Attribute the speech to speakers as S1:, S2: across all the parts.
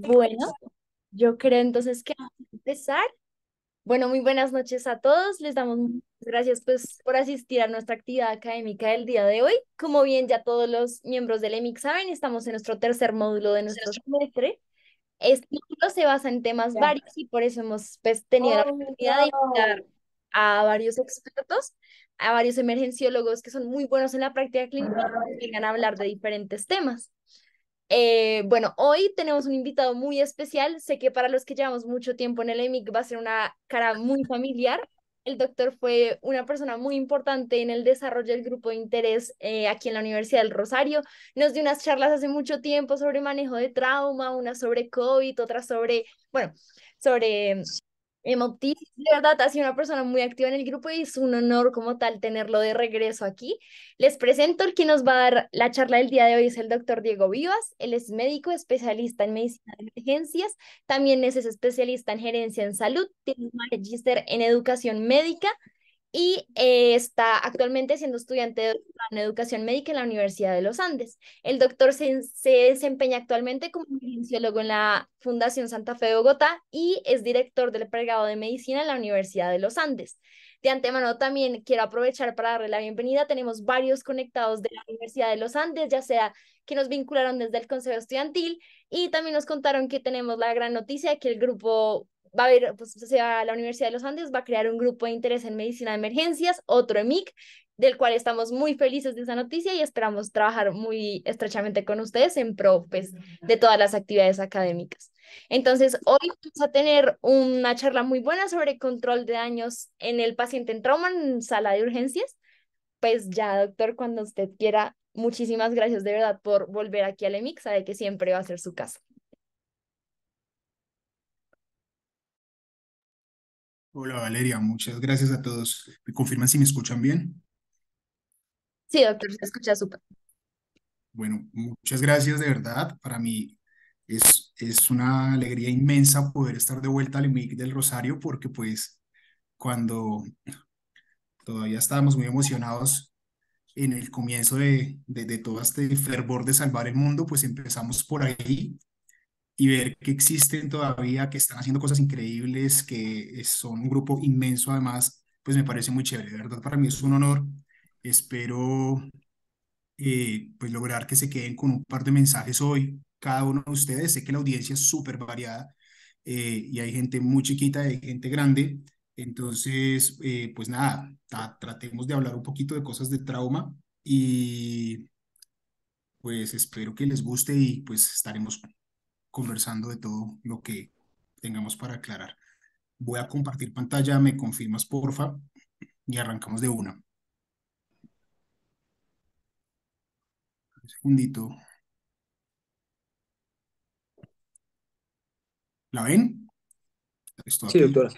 S1: Bueno, yo creo entonces que vamos a empezar. Bueno, muy buenas noches a todos. Les damos muchas gracias pues, por asistir a nuestra actividad académica del día de hoy. Como bien ya todos los miembros del EMIC saben, estamos en nuestro tercer módulo de nuestro semestre. Este módulo se basa en temas varios y por eso hemos pues, tenido la oh, oportunidad de invitar a varios expertos, a varios emergenciólogos que son muy buenos en la práctica clínica y que vengan a hablar de diferentes temas. Eh, bueno, hoy tenemos un invitado muy especial. Sé que para los que llevamos mucho tiempo en el EMIC va a ser una cara muy familiar. El doctor fue una persona muy importante en el desarrollo del grupo de interés eh, aquí en la Universidad del Rosario. Nos dio unas charlas hace mucho tiempo sobre manejo de trauma, una sobre COVID, otra sobre, bueno, sobre Emotis, de verdad, ha sido una persona muy activa en el grupo y es un honor como tal tenerlo de regreso aquí. Les presento el que nos va a dar la charla del día de hoy, es el doctor Diego Vivas. Él es médico especialista en medicina de emergencias, también es especialista en gerencia en salud, tiene un magister en educación médica, y eh, está actualmente siendo estudiante de educación médica en la Universidad de los Andes. El doctor se, desempeña actualmente como gerenciólogo en la Fundación Santa Fe de Bogotá y es director del pregrado de medicina en la Universidad de los Andes. De antemano también quiero aprovechar para darle la bienvenida. Tenemos varios conectados de la Universidad de los Andes, ya sea que nos vincularon desde el Consejo Estudiantil y también nos contaron que tenemos la gran noticia de que el grupo va a haber, pues, o sea, la Universidad de los Andes va a crear un grupo de interés en medicina de emergencias, otro EMIC, del cual estamos muy felices de esa noticia y esperamos trabajar muy estrechamente con ustedes en pro pues, de todas las actividades académicas. Entonces, hoy vamos a tener una charla muy buena sobre control de daños en el paciente en trauma en sala de urgencias. Pues ya, doctor, cuando usted quiera, muchísimas gracias de verdad por volver aquí al EMIC, sabe que siempre va a ser su casa.
S2: Hola Valeria, muchas gracias a todos. ¿Me confirman si me escuchan bien?
S1: Sí, doctor, se escucha súper. Bueno,
S2: muchas gracias de verdad. Para mí es, es una alegría inmensa poder estar de vuelta al mic del Rosario porque pues cuando todavía estábamos muy emocionados en el comienzo de, de, de todo este fervor de salvar el mundo, pues empezamos por ahí y ver que existen todavía, que están haciendo cosas increíbles, que eh, son un grupo inmenso además, pues me parece muy chévere. De verdad, para mí es un honor. Espero eh, pues lograr que se queden con un par de mensajes hoy, cada uno de ustedes. Sé que la audiencia es súper variada eh, y hay gente muy chiquita, y gente grande. Entonces, pues nada, tratemos de hablar un poquito de cosas de trauma y pues espero que les guste y pues estaremos conversando de todo lo que tengamos para aclarar. Voy a compartir pantalla, me confirmas porfa y arrancamos de una. Un segundito.
S3: ¿La ven? sí, doctora.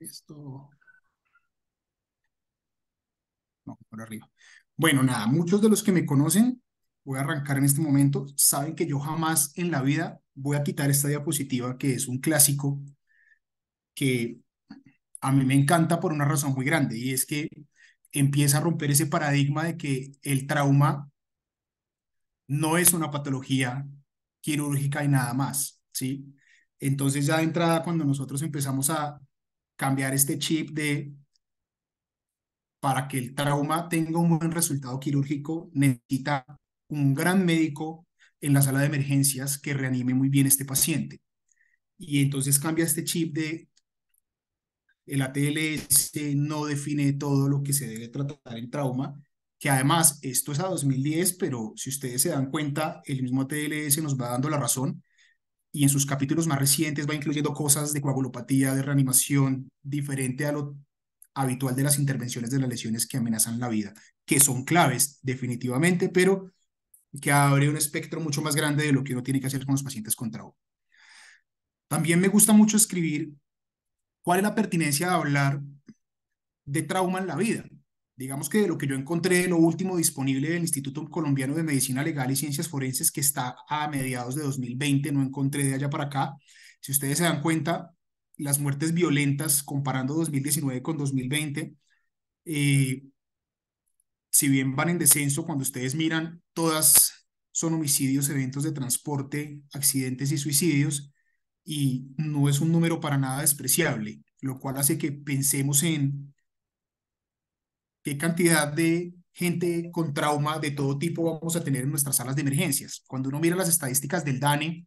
S3: Esto. arriba.
S2: Bueno, nada, muchos de los que me conocen, voy a arrancar en este momento, saben que yo jamás en la vida voy a quitar esta diapositiva que es un clásico que a mí me encanta por una razón muy grande y es que empieza a romper ese paradigma de que el trauma no es una patología quirúrgica y nada más, ¿sí? Entonces ya de entrada cuando nosotros empezamos a cambiar este chip de para que el trauma tenga un buen resultado quirúrgico, necesita un gran médico en la sala de emergencias que reanime muy bien este paciente. Y entonces cambia este chip de el ATLS no define todo lo que se debe tratar en trauma, que además esto es a 2010, pero si ustedes se dan cuenta, el mismo ATLS nos va dando la razón y en sus capítulos más recientes va incluyendo cosas de coagulopatía, de reanimación, diferente a lo habitual de las intervenciones de las lesiones que amenazan la vida, que son claves definitivamente, pero que abre un espectro mucho más grande de lo que uno tiene que hacer con los pacientes con trauma. También me gusta mucho escribir cuál es la pertinencia de hablar de trauma en la vida. Digamos que de lo que yo encontré, lo último disponible del Instituto Colombiano de Medicina Legal y Ciencias Forenses, que está a mediados de 2020, no encontré de allá para acá. Si ustedes se dan cuenta, las muertes violentas comparando 2019 con 2020, eh, si bien van en descenso, cuando ustedes miran, todas son homicidios, eventos de transporte, accidentes y suicidios, y no es un número para nada despreciable, lo cual hace que pensemos en qué cantidad de gente con trauma de todo tipo vamos a tener en nuestras salas de emergencias. Cuando uno mira las estadísticas del DANE,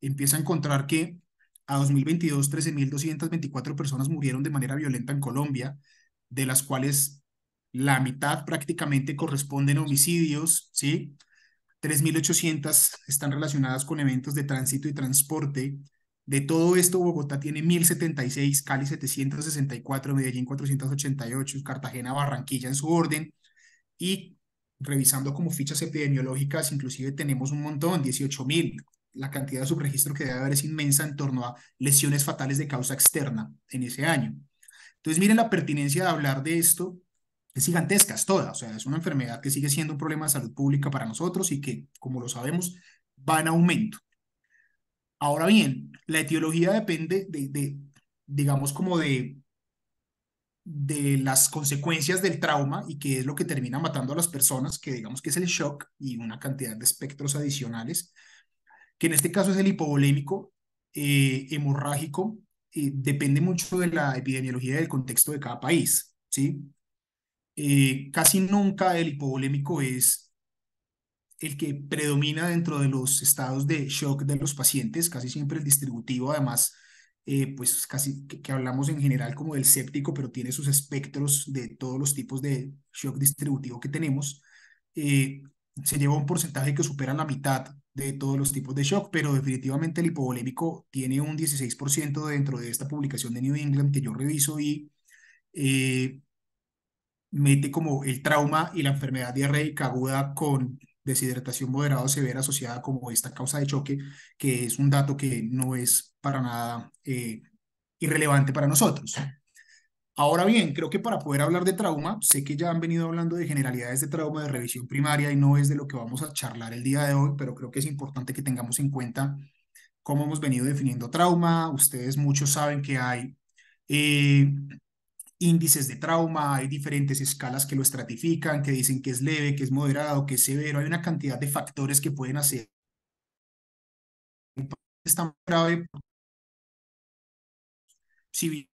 S2: empieza a encontrar que a 2022, 13.224 personas murieron de manera violenta en Colombia, de las cuales la mitad prácticamente corresponden a homicidios, ¿sí? 3.800 están relacionadas con eventos de tránsito y transporte. De todo esto, Bogotá tiene 1.076, Cali 764, Medellín 488, Cartagena, Barranquilla en su orden. Y revisando como fichas epidemiológicas, inclusive tenemos un montón, 18.000, la cantidad de subregistro que debe haber es inmensa en torno a lesiones fatales de causa externa en ese año. Entonces, miren la pertinencia de hablar de esto, es gigantesca, es toda, o sea, es una enfermedad que sigue siendo un problema de salud pública para nosotros y que, como lo sabemos, va en aumento. Ahora bien, la etiología depende de, de digamos, como de, de las consecuencias del trauma y qué es lo que termina matando a las personas, que digamos que es el shock y una cantidad de espectros adicionales que en este caso es el hipovolémico eh, hemorrágico, eh, depende mucho de la epidemiología y del contexto de cada país, ¿sí? Eh, casi nunca el hipovolémico es el que predomina dentro de los estados de shock de los pacientes, casi siempre el distributivo, además, pues casi que, hablamos en general como del séptico, pero tiene sus espectros de todos los tipos de shock distributivo que tenemos, se lleva un porcentaje que supera la mitad de todos los tipos de shock, pero definitivamente el hipovolémico tiene un 16% dentro de esta publicación de New England que yo reviso y eh, mete como el trauma y la enfermedad diarreica aguda con deshidratación moderada o severa asociada como esta causa de choque, que es un dato que no es para nada eh, irrelevante para nosotros. Ahora bien, creo que para poder hablar de trauma, sé que ya han venido hablando de generalidades de trauma de revisión primaria y no es de lo que vamos a charlar el día de hoy, pero creo que es importante que tengamos en cuenta cómo hemos venido definiendo trauma. Ustedes muchos saben que hay eh, índices de trauma, hay diferentes escalas que lo estratifican, que dicen que es leve,
S3: que es moderado, que es severo. Hay una cantidad de factores que pueden hacer es tan grave. Si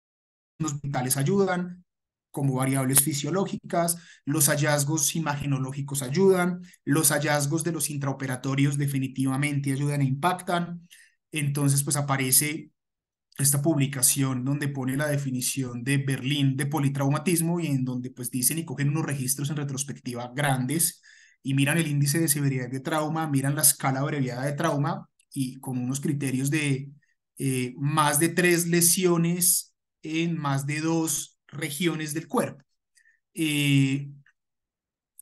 S2: los vitales ayudan, como variables fisiológicas, los hallazgos imagenológicos ayudan, los hallazgos de los intraoperatorios definitivamente ayudan e impactan. Entonces, pues aparece esta publicación donde pone la definición de Berlín de politraumatismo y en donde pues dicen y cogen unos registros en retrospectiva grandes y miran el índice de severidad de trauma, miran la escala abreviada de trauma y con unos criterios de eh, más de tres lesiones en más de dos regiones del cuerpo. Eh,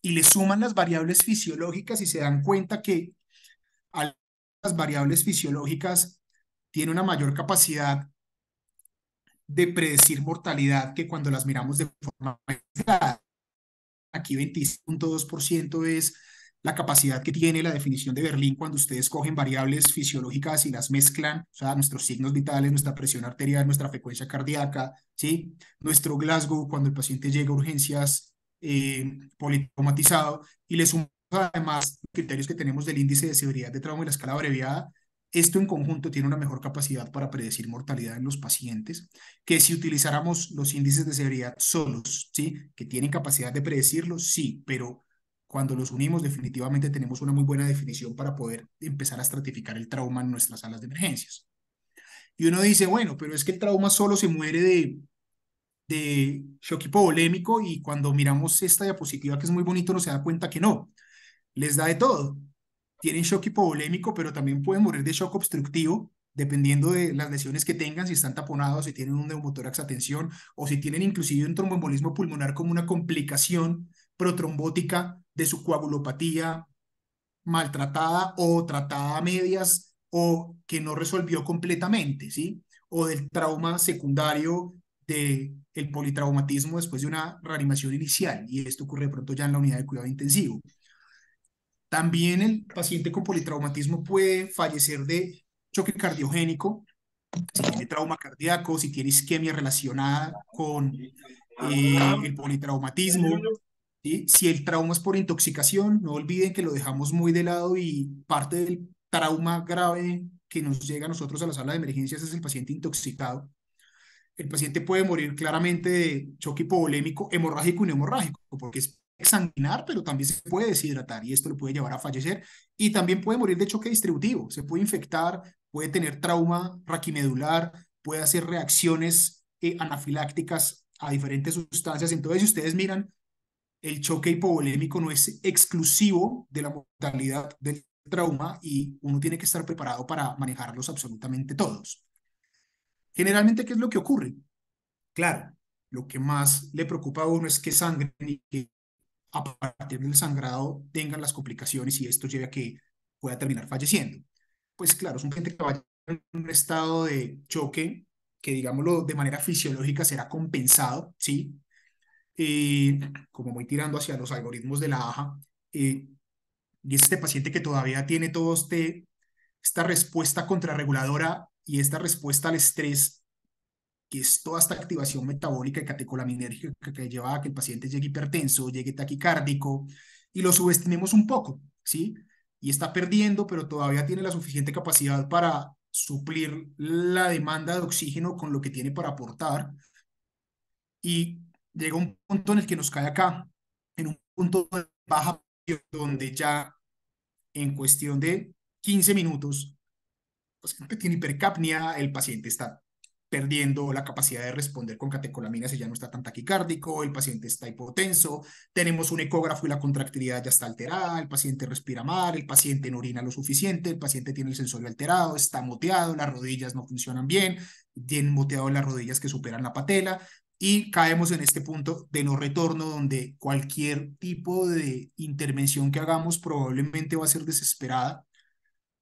S2: y le suman las variables fisiológicas y se dan cuenta que las variables fisiológicas tiene una mayor capacidad de predecir mortalidad que cuando las miramos de forma Aquí 26.2% es la capacidad que tiene la definición de Berlín cuando ustedes cogen variables fisiológicas y las mezclan, o sea, nuestros signos vitales, nuestra presión arterial, nuestra frecuencia cardíaca, ¿sí? Nuestro Glasgow cuando el paciente llega a urgencias eh, politomatizado y le sumamos además criterios que tenemos del índice de severidad de trauma y la escala abreviada, esto en conjunto tiene una mejor capacidad para predecir mortalidad en los pacientes que si utilizáramos los índices de severidad solos, ¿sí? Que tienen capacidad de predecirlos, sí, pero cuando los unimos, definitivamente tenemos una muy buena definición para poder empezar a estratificar el trauma en nuestras salas de emergencias. Y uno dice, bueno, pero es que el trauma solo se muere de, de shock hipovolémico y cuando miramos esta diapositiva que es muy bonito, no se da cuenta que no. Les da de todo. Tienen shock hipovolémico, pero también pueden morir de shock obstructivo, dependiendo de las lesiones que tengan, si están taponados, si tienen un neumotórax a tensión o si tienen inclusive un tromboembolismo pulmonar como una complicación protrombótica de su coagulopatía maltratada o tratada a medias o que no resolvió completamente, ¿sí? O del trauma secundario de el politraumatismo después de una reanimación inicial y esto ocurre pronto ya en la unidad de cuidado intensivo. También el paciente con politraumatismo puede fallecer de choque cardiogénico, si tiene trauma cardíaco, si tiene isquemia relacionada con eh, el politraumatismo, si el trauma es por intoxicación, no olviden que lo dejamos muy de lado y parte del trauma grave que nos llega a nosotros a la sala de emergencias es el paciente intoxicado. El paciente puede morir claramente de choque hipovolémico, hemorrágico y no hemorrágico, porque es examinar, pero también se puede deshidratar y esto lo puede llevar a fallecer y también puede morir de choque distributivo, se puede infectar, puede tener trauma raquimedular, puede hacer reacciones eh, anafilácticas a diferentes sustancias. Entonces, si ustedes miran el choque hipovolémico no es exclusivo de la mortalidad del trauma y uno tiene que estar preparado para manejarlos absolutamente todos. Generalmente, ¿qué es lo que ocurre? Claro, lo que más le preocupa a uno es que sangre y que a partir del sangrado tengan las complicaciones y esto lleve a que pueda terminar falleciendo. Pues claro, es un paciente que va en un estado de choque que, digámoslo, de manera fisiológica será compensado, ¿sí? como voy tirando hacia los algoritmos de la AHA, eh, y este paciente que todavía tiene todo este, esta respuesta contrarreguladora y esta respuesta al estrés, que es toda esta activación metabólica y catecolaminérgica que lleva a que el paciente llegue hipertenso, llegue taquicárdico, y lo subestimemos un poco, ¿sí? Y está perdiendo, pero todavía tiene la suficiente capacidad para suplir la demanda de oxígeno con lo que tiene para aportar. Y llega un punto en el que nos cae acá, en un punto de baja, donde ya en cuestión de 15 minutos, el pues, tiene hipercapnia, el paciente está perdiendo la capacidad de responder con catecolamina, si ya no está tan taquicárdico, el paciente está hipotenso, tenemos un ecógrafo y la contractilidad ya está alterada, el paciente respira mal, el paciente no orina lo suficiente, el paciente tiene el sensorio alterado, está moteado, las rodillas no funcionan bien, tienen moteado las rodillas que superan la patela, y caemos en este punto de no retorno donde cualquier tipo de intervención que hagamos probablemente va a ser desesperada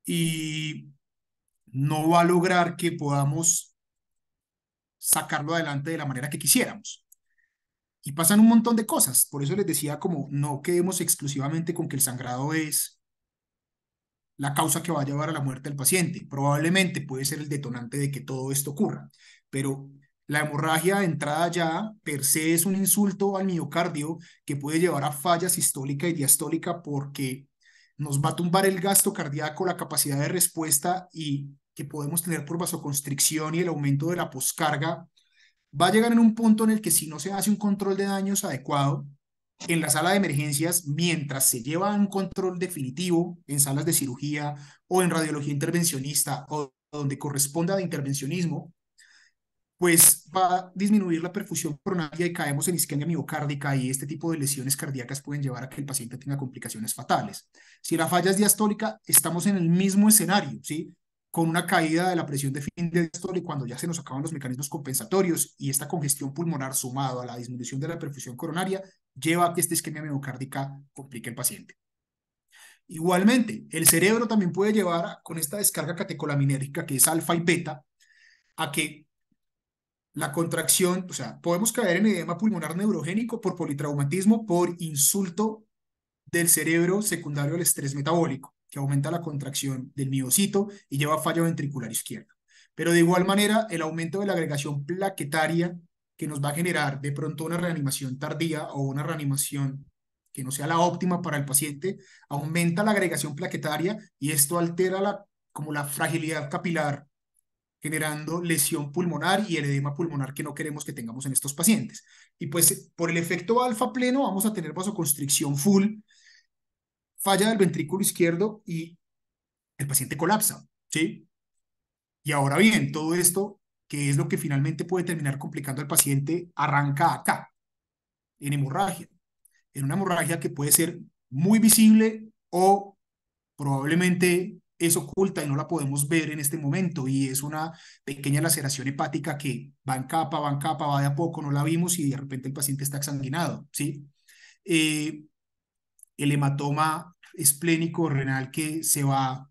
S2: y no va a lograr que podamos sacarlo adelante de la manera que quisiéramos. Y pasan un montón de cosas, por eso les decía como no quedemos exclusivamente con que el sangrado es la causa que va a llevar a la muerte del paciente. Probablemente puede ser el detonante de que todo esto ocurra, pero la hemorragia de entrada ya per se es un insulto al miocardio que puede llevar a falla sistólica y diastólica porque nos va a tumbar el gasto cardíaco, la capacidad de respuesta y que podemos tener por vasoconstricción y el aumento de la poscarga, va a llegar en un punto en el que si no se hace un control de daños adecuado en la sala de emergencias, mientras se lleva un control definitivo en salas de cirugía o en radiología intervencionista o donde corresponda de intervencionismo, pues va a disminuir la perfusión coronaria y caemos en isquemia miocárdica y este tipo de lesiones cardíacas pueden llevar a que el paciente tenga complicaciones fatales. Si la falla es diastólica, estamos en el mismo escenario, ¿sí? Con una caída de la presión de fin de y cuando ya se nos acaban los mecanismos compensatorios y esta congestión pulmonar sumado a la disminución de la perfusión coronaria lleva a que esta isquemia miocárdica complique al paciente. Igualmente, el cerebro también puede llevar con esta descarga catecolaminérgica que es alfa y beta a que la contracción, o sea, podemos caer en edema pulmonar neurogénico por politraumatismo, por insulto del cerebro secundario al estrés metabólico, que aumenta la contracción del miocito y lleva a fallo ventricular izquierdo Pero de igual manera, el aumento de la agregación plaquetaria que nos va a generar de pronto una reanimación tardía o una reanimación que no sea la óptima para el paciente, aumenta la agregación plaquetaria y esto altera la, como la fragilidad capilar generando lesión pulmonar y el edema pulmonar que no queremos que tengamos en estos pacientes. Y pues por el efecto alfa pleno vamos a tener vasoconstricción full, falla del ventrículo izquierdo y el paciente colapsa, ¿sí? Y ahora bien, todo esto, que es lo que finalmente puede terminar complicando al paciente, arranca acá, en hemorragia, en una hemorragia que puede ser muy visible o probablemente es oculta y no la podemos ver en este momento y es una pequeña laceración hepática que va en capa, va en capa, va de a poco, no la vimos y de repente el paciente está exsanguinado, ¿sí? Eh, el hematoma esplénico renal que se va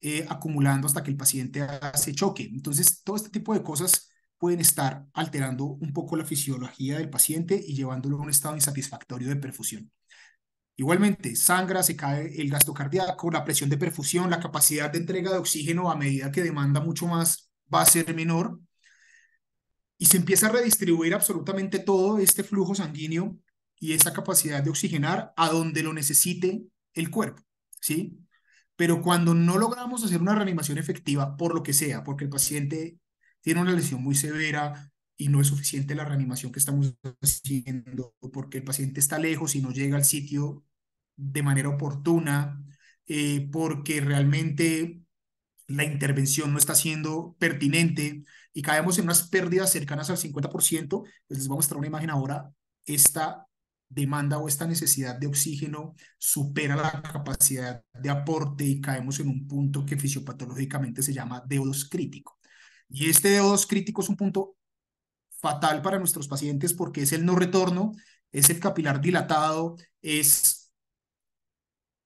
S2: eh, acumulando hasta que el paciente hace choque. Entonces, todo este tipo de cosas pueden estar alterando un poco la fisiología del paciente y llevándolo a un estado insatisfactorio de perfusión. Igualmente, sangra, se cae el gasto cardíaco, la presión de perfusión, la capacidad de entrega de oxígeno a medida que demanda mucho más va a ser menor. Y se empieza a redistribuir absolutamente todo este flujo sanguíneo y esa capacidad de oxigenar a donde lo necesite el cuerpo, ¿sí? Pero cuando no logramos hacer una reanimación efectiva, por lo que sea, porque el paciente tiene una lesión muy severa, y no es suficiente la reanimación que estamos haciendo porque el paciente está lejos y no llega al sitio de manera oportuna, eh, porque realmente la intervención no está siendo pertinente y caemos en unas pérdidas cercanas al 50%, pues les voy a mostrar una imagen ahora, esta demanda o esta necesidad de oxígeno supera la capacidad de aporte y caemos en un punto que fisiopatológicamente se llama deudos crítico. Y este deudos crítico es un punto fatal para nuestros pacientes porque es el no retorno, es el capilar dilatado, es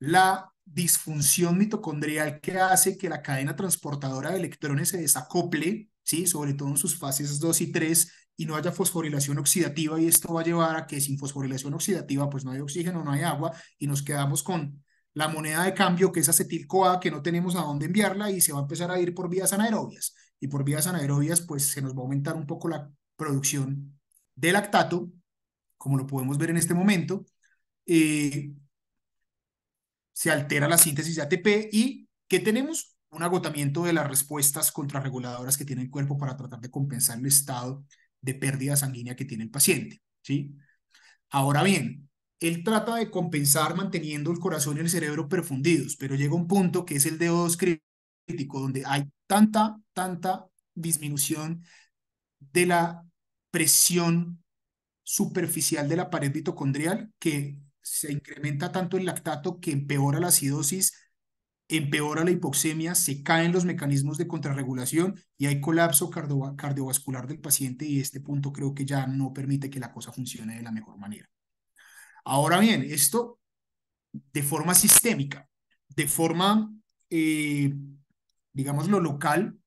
S2: la disfunción mitocondrial que hace que la cadena transportadora de electrones se desacople, ¿sí? sobre todo en sus fases 2 y 3, y no haya fosforilación oxidativa, y esto va a llevar a que sin fosforilación oxidativa, pues no hay oxígeno, no hay agua, y nos quedamos con la moneda de cambio, que es acetil-CoA, que no tenemos a dónde enviarla, y se va a empezar a ir por vías anaerobias. Y por vías anaerobias, pues se nos va a aumentar un poco la producción de lactato, como lo podemos ver en este momento, eh, se altera la síntesis de ATP y que tenemos un agotamiento de las respuestas contrarreguladoras que tiene el cuerpo para tratar de compensar el estado de pérdida sanguínea que tiene el paciente. ¿sí? Ahora bien, él trata de compensar manteniendo el corazón y el cerebro perfundidos, pero llega un punto que es el de crítico, donde hay tanta, tanta disminución de la presión superficial de la pared mitocondrial que se incrementa tanto el lactato que empeora la acidosis, empeora la hipoxemia, se caen los mecanismos de contrarregulación y hay colapso cardiovascular del paciente y este punto creo que ya no permite que la cosa funcione de la mejor manera. Ahora bien, esto de forma sistémica, de forma, eh, digamos, lo local,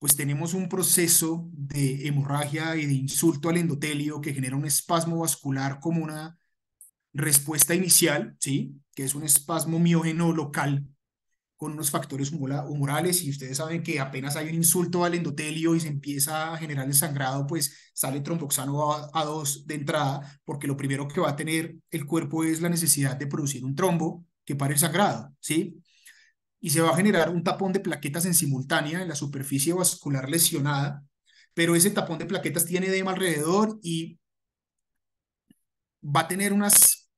S2: pues tenemos un proceso de hemorragia y de insulto al endotelio que genera un espasmo vascular como una respuesta inicial, ¿sí? Que es un espasmo miógeno local con unos factores humorales y ustedes saben que apenas hay un insulto al endotelio y se empieza a generar el sangrado, pues sale tromboxano a, 2 de entrada, porque lo primero que va a tener el cuerpo es la necesidad de producir un trombo que pare el sangrado, ¿sí? y se va a generar un tapón de plaquetas en simultánea en la superficie vascular lesionada, pero ese tapón de plaquetas tiene edema alrededor y va a tener unas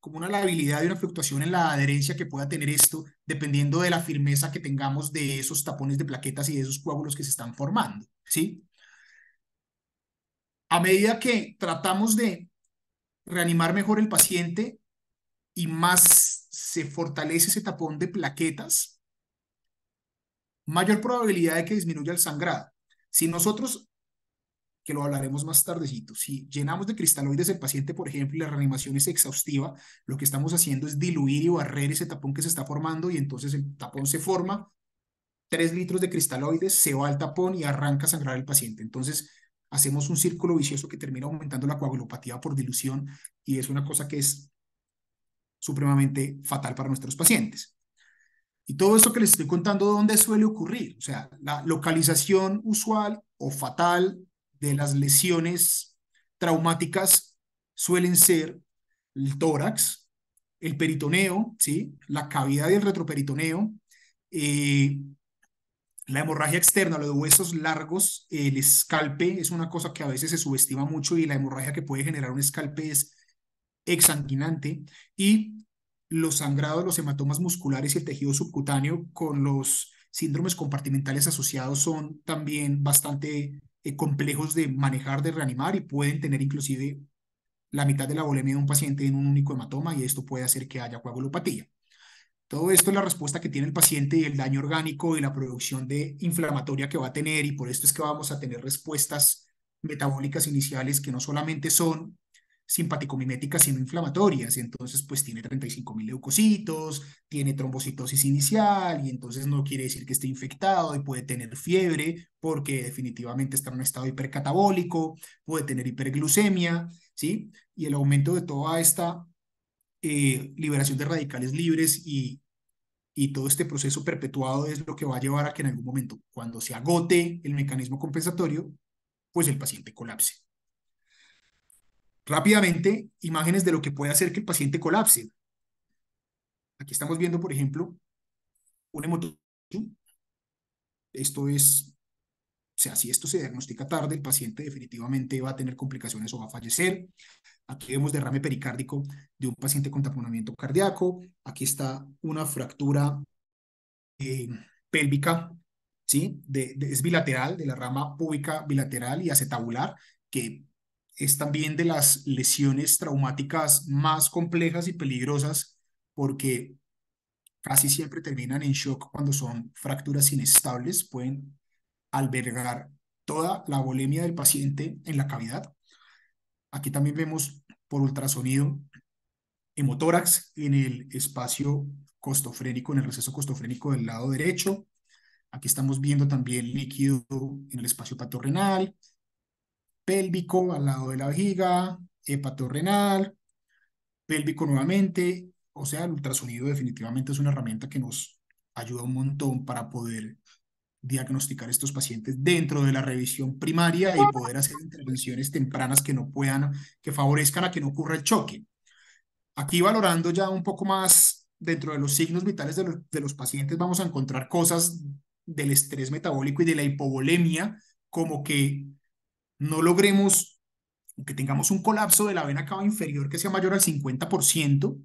S2: como una labilidad y una fluctuación en la adherencia que pueda tener esto, dependiendo de la firmeza que tengamos de esos tapones de plaquetas y de esos coágulos que se están formando, ¿sí? A medida que tratamos de reanimar mejor el paciente y más se fortalece ese tapón de plaquetas, mayor probabilidad de que disminuya el sangrado. Si nosotros, que lo hablaremos más tardecito, si llenamos de cristaloides el paciente, por ejemplo, y la reanimación es exhaustiva, lo que estamos haciendo es diluir y barrer ese tapón que se está formando y entonces el tapón se forma, tres litros de cristaloides, se va al tapón y arranca a sangrar el paciente. Entonces, hacemos un círculo vicioso que termina aumentando la coagulopatía por dilución y es una cosa que es supremamente fatal para nuestros pacientes. Y todo esto que les estoy contando, ¿dónde suele ocurrir? O sea, la localización usual o fatal de las lesiones traumáticas suelen ser el tórax, el peritoneo, ¿sí? la cavidad y el retroperitoneo, eh, la hemorragia externa, los huesos largos, el escalpe es una cosa que a veces se subestima mucho y la hemorragia que puede generar un escalpe es exsanguinante y los sangrados, los hematomas musculares y el tejido subcutáneo con los síndromes compartimentales asociados son también bastante eh, complejos de manejar, de reanimar y pueden tener inclusive la mitad de la volemia de un paciente en un único hematoma y esto puede hacer que haya coagulopatía. Todo esto es la respuesta que tiene el paciente y el daño orgánico y la producción de inflamatoria que va a tener y por esto es que vamos a tener respuestas metabólicas iniciales que no solamente son simpático y sino inflamatorias, y entonces pues tiene 35.000 leucocitos, tiene trombocitosis inicial, y entonces no quiere decir que esté infectado y puede tener fiebre porque definitivamente está en un estado hipercatabólico, puede tener hiperglucemia, ¿sí? Y el aumento de toda esta eh, liberación de radicales libres y, y todo este proceso perpetuado es lo que va a llevar a que en algún momento, cuando se agote el mecanismo compensatorio, pues el paciente colapse rápidamente imágenes de lo que puede hacer que el paciente colapse. Aquí estamos viendo, por ejemplo, un hemotoxin. Esto es, o sea, si esto se diagnostica tarde, el paciente definitivamente va a tener complicaciones o va a fallecer. Aquí vemos derrame pericárdico de un paciente con taponamiento cardíaco. Aquí está una fractura eh, pélvica, ¿sí? es bilateral, de la rama púbica bilateral y acetabular, que es también de las lesiones traumáticas más complejas y peligrosas porque casi siempre terminan en shock cuando son fracturas inestables, pueden albergar toda la bulimia del paciente en la cavidad. Aquí también vemos por ultrasonido hemotórax en el espacio costofrénico, en el receso costofrénico del lado derecho. Aquí estamos viendo también líquido en el espacio patorrenal, pélvico al lado de la vejiga, renal, pélvico nuevamente. O sea, el ultrasonido definitivamente es una herramienta que nos ayuda un montón para poder diagnosticar estos pacientes dentro de la revisión primaria y poder hacer intervenciones tempranas que no puedan, que favorezcan a que no ocurra el choque. Aquí valorando ya un poco más dentro de los signos vitales de los, de los pacientes, vamos a encontrar cosas del estrés metabólico y de la hipovolemia, como que no logremos que tengamos un colapso de la vena cava inferior que sea mayor al 50%,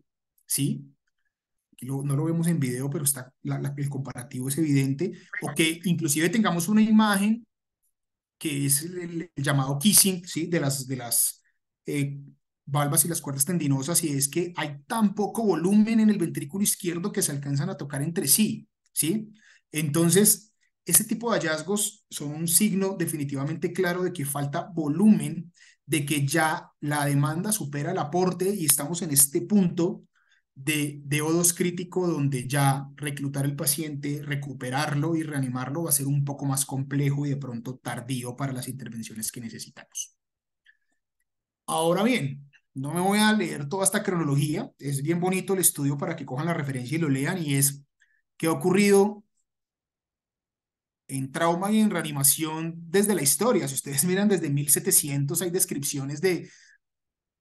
S2: ¿sí? no lo vemos en video, pero está, el comparativo es evidente, o que inclusive tengamos una imagen que es el, llamado kissing, ¿sí? De las, de las eh, valvas y las cuerdas tendinosas, y es que hay tan poco volumen en el ventrículo izquierdo que se alcanzan a tocar entre sí, ¿sí? Entonces, este tipo de hallazgos son un signo definitivamente claro de que falta volumen, de que ya la demanda supera el aporte y estamos en este punto de, de o crítico donde ya reclutar el paciente, recuperarlo y reanimarlo va a ser un poco más complejo y de pronto tardío para las intervenciones que necesitamos. Ahora bien, no me voy a leer toda esta cronología, es bien bonito el estudio para que cojan la referencia y lo lean y es qué ha ocurrido en trauma y en reanimación desde la historia. Si ustedes miran desde 1700 hay descripciones de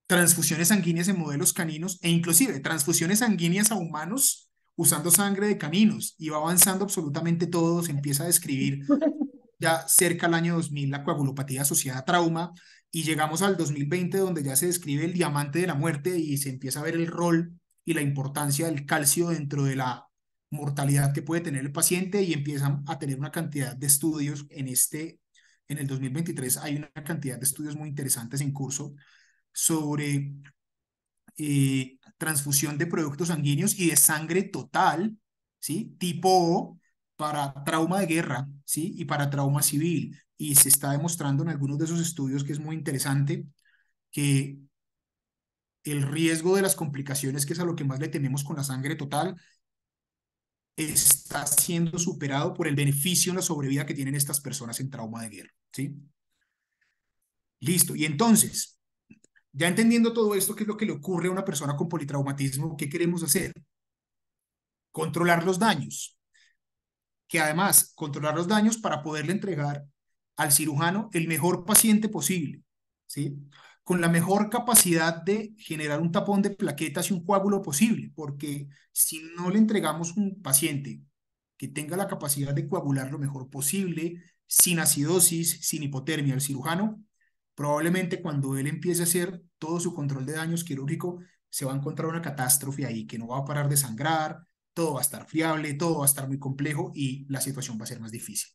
S2: transfusiones sanguíneas en modelos caninos e inclusive transfusiones sanguíneas a humanos usando sangre de caninos y va avanzando absolutamente todo, se empieza a describir ya cerca al año 2000 la coagulopatía asociada a trauma y llegamos al 2020 donde ya se describe el diamante de la muerte y se empieza a ver el rol y la importancia del calcio dentro de la mortalidad que puede tener el paciente y empiezan a tener una cantidad de estudios en este, en el 2023 hay una cantidad de estudios muy interesantes en curso sobre eh, transfusión de productos sanguíneos y de sangre total, ¿sí? Tipo O para trauma de guerra, ¿sí? Y para trauma civil. Y se está demostrando en algunos de esos estudios que es muy interesante que el riesgo de las complicaciones, que es a lo que más le tenemos con la sangre total, está siendo superado por el beneficio en la sobrevida que tienen estas personas en trauma de guerra. ¿sí? Listo. Y entonces, ya entendiendo todo esto, ¿qué es lo que le ocurre a una persona con politraumatismo? ¿Qué queremos hacer? Controlar los daños. Que además, controlar los daños para poderle entregar al cirujano el mejor paciente posible. ¿sí? con la mejor capacidad de generar un tapón de plaquetas y un coágulo posible, porque si no le entregamos un paciente que tenga la capacidad de coagular lo mejor posible, sin acidosis, sin hipotermia al cirujano, probablemente cuando él empiece a hacer todo su control de daños quirúrgico, se va a encontrar una catástrofe ahí que no va a parar de sangrar, todo va a estar friable, todo va a estar muy complejo y la situación va a ser más difícil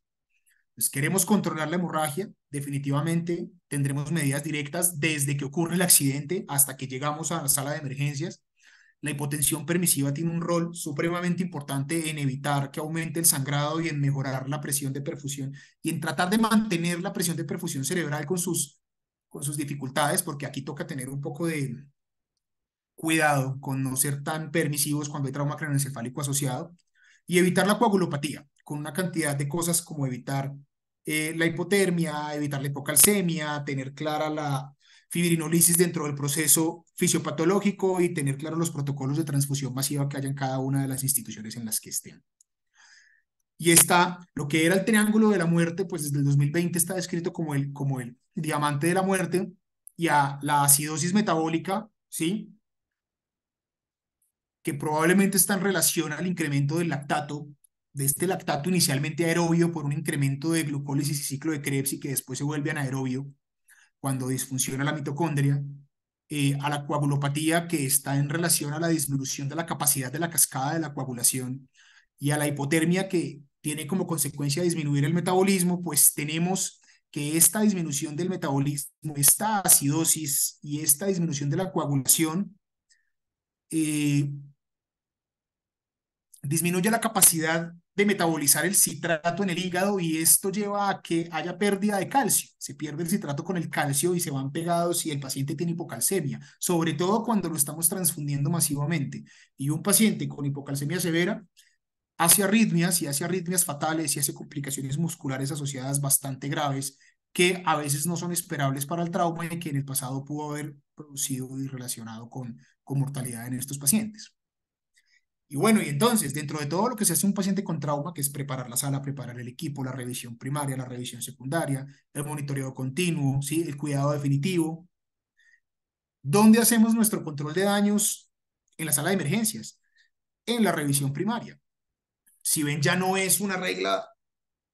S2: queremos controlar la hemorragia, definitivamente tendremos medidas directas desde que ocurre el accidente hasta que llegamos a la sala de emergencias. La hipotensión permisiva tiene un rol supremamente importante en evitar que aumente el sangrado y en mejorar la presión de perfusión y en tratar de mantener la presión de perfusión cerebral con sus, con sus dificultades, porque aquí toca tener un poco de cuidado con no ser tan permisivos cuando hay trauma craneoencefálico asociado y evitar la coagulopatía con una cantidad de cosas como evitar eh, la hipotermia, evitar la hipocalcemia, tener clara la fibrinolisis dentro del proceso fisiopatológico y tener claros los protocolos de transfusión masiva que haya en cada una de las instituciones en las que estén. Y está lo que era el triángulo de la muerte, pues desde el 2020 está descrito como el, como el diamante de la muerte y a la acidosis metabólica, ¿sí? que probablemente está en relación al incremento del lactato de este lactato inicialmente aerobio por un incremento de glucólisis y ciclo de Krebs y que después se vuelve anaerobio cuando disfunciona la mitocondria, eh, a la coagulopatía que está en relación a la disminución de la capacidad de la cascada de la coagulación y a la hipotermia que tiene como consecuencia disminuir el metabolismo, pues tenemos que esta disminución del metabolismo, esta acidosis y esta disminución de la coagulación eh, disminuye la capacidad de metabolizar el citrato en el hígado y esto lleva a que haya pérdida de calcio. Se pierde el citrato con el calcio y se van pegados si el paciente tiene hipocalcemia, sobre todo cuando lo estamos transfundiendo masivamente. Y un paciente con hipocalcemia severa hace arritmias y hace arritmias fatales y hace complicaciones musculares asociadas bastante graves que a veces no son esperables para el trauma y que en el pasado pudo haber producido y relacionado con, con mortalidad en estos pacientes. Y bueno, y entonces, dentro de todo lo que se hace un paciente con trauma, que es preparar la sala, preparar el equipo, la revisión primaria, la revisión secundaria, el monitoreo continuo, ¿sí? el cuidado definitivo, ¿dónde hacemos nuestro control de daños? En la sala de emergencias, en la revisión primaria. Si ven, ya no es una regla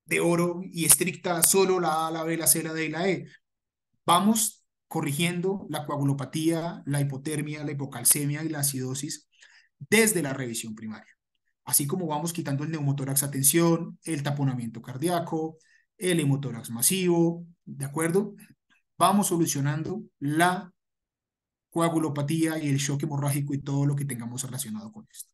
S2: de oro y estricta solo la A, la B, la C, la D y la E. Vamos corrigiendo la coagulopatía, la hipotermia, la hipocalcemia y la acidosis desde la revisión primaria. Así como vamos quitando el neumotórax a tensión, el taponamiento cardíaco, el hemotórax masivo, ¿de acuerdo? Vamos solucionando la coagulopatía y el shock hemorrágico y todo lo que tengamos relacionado con esto.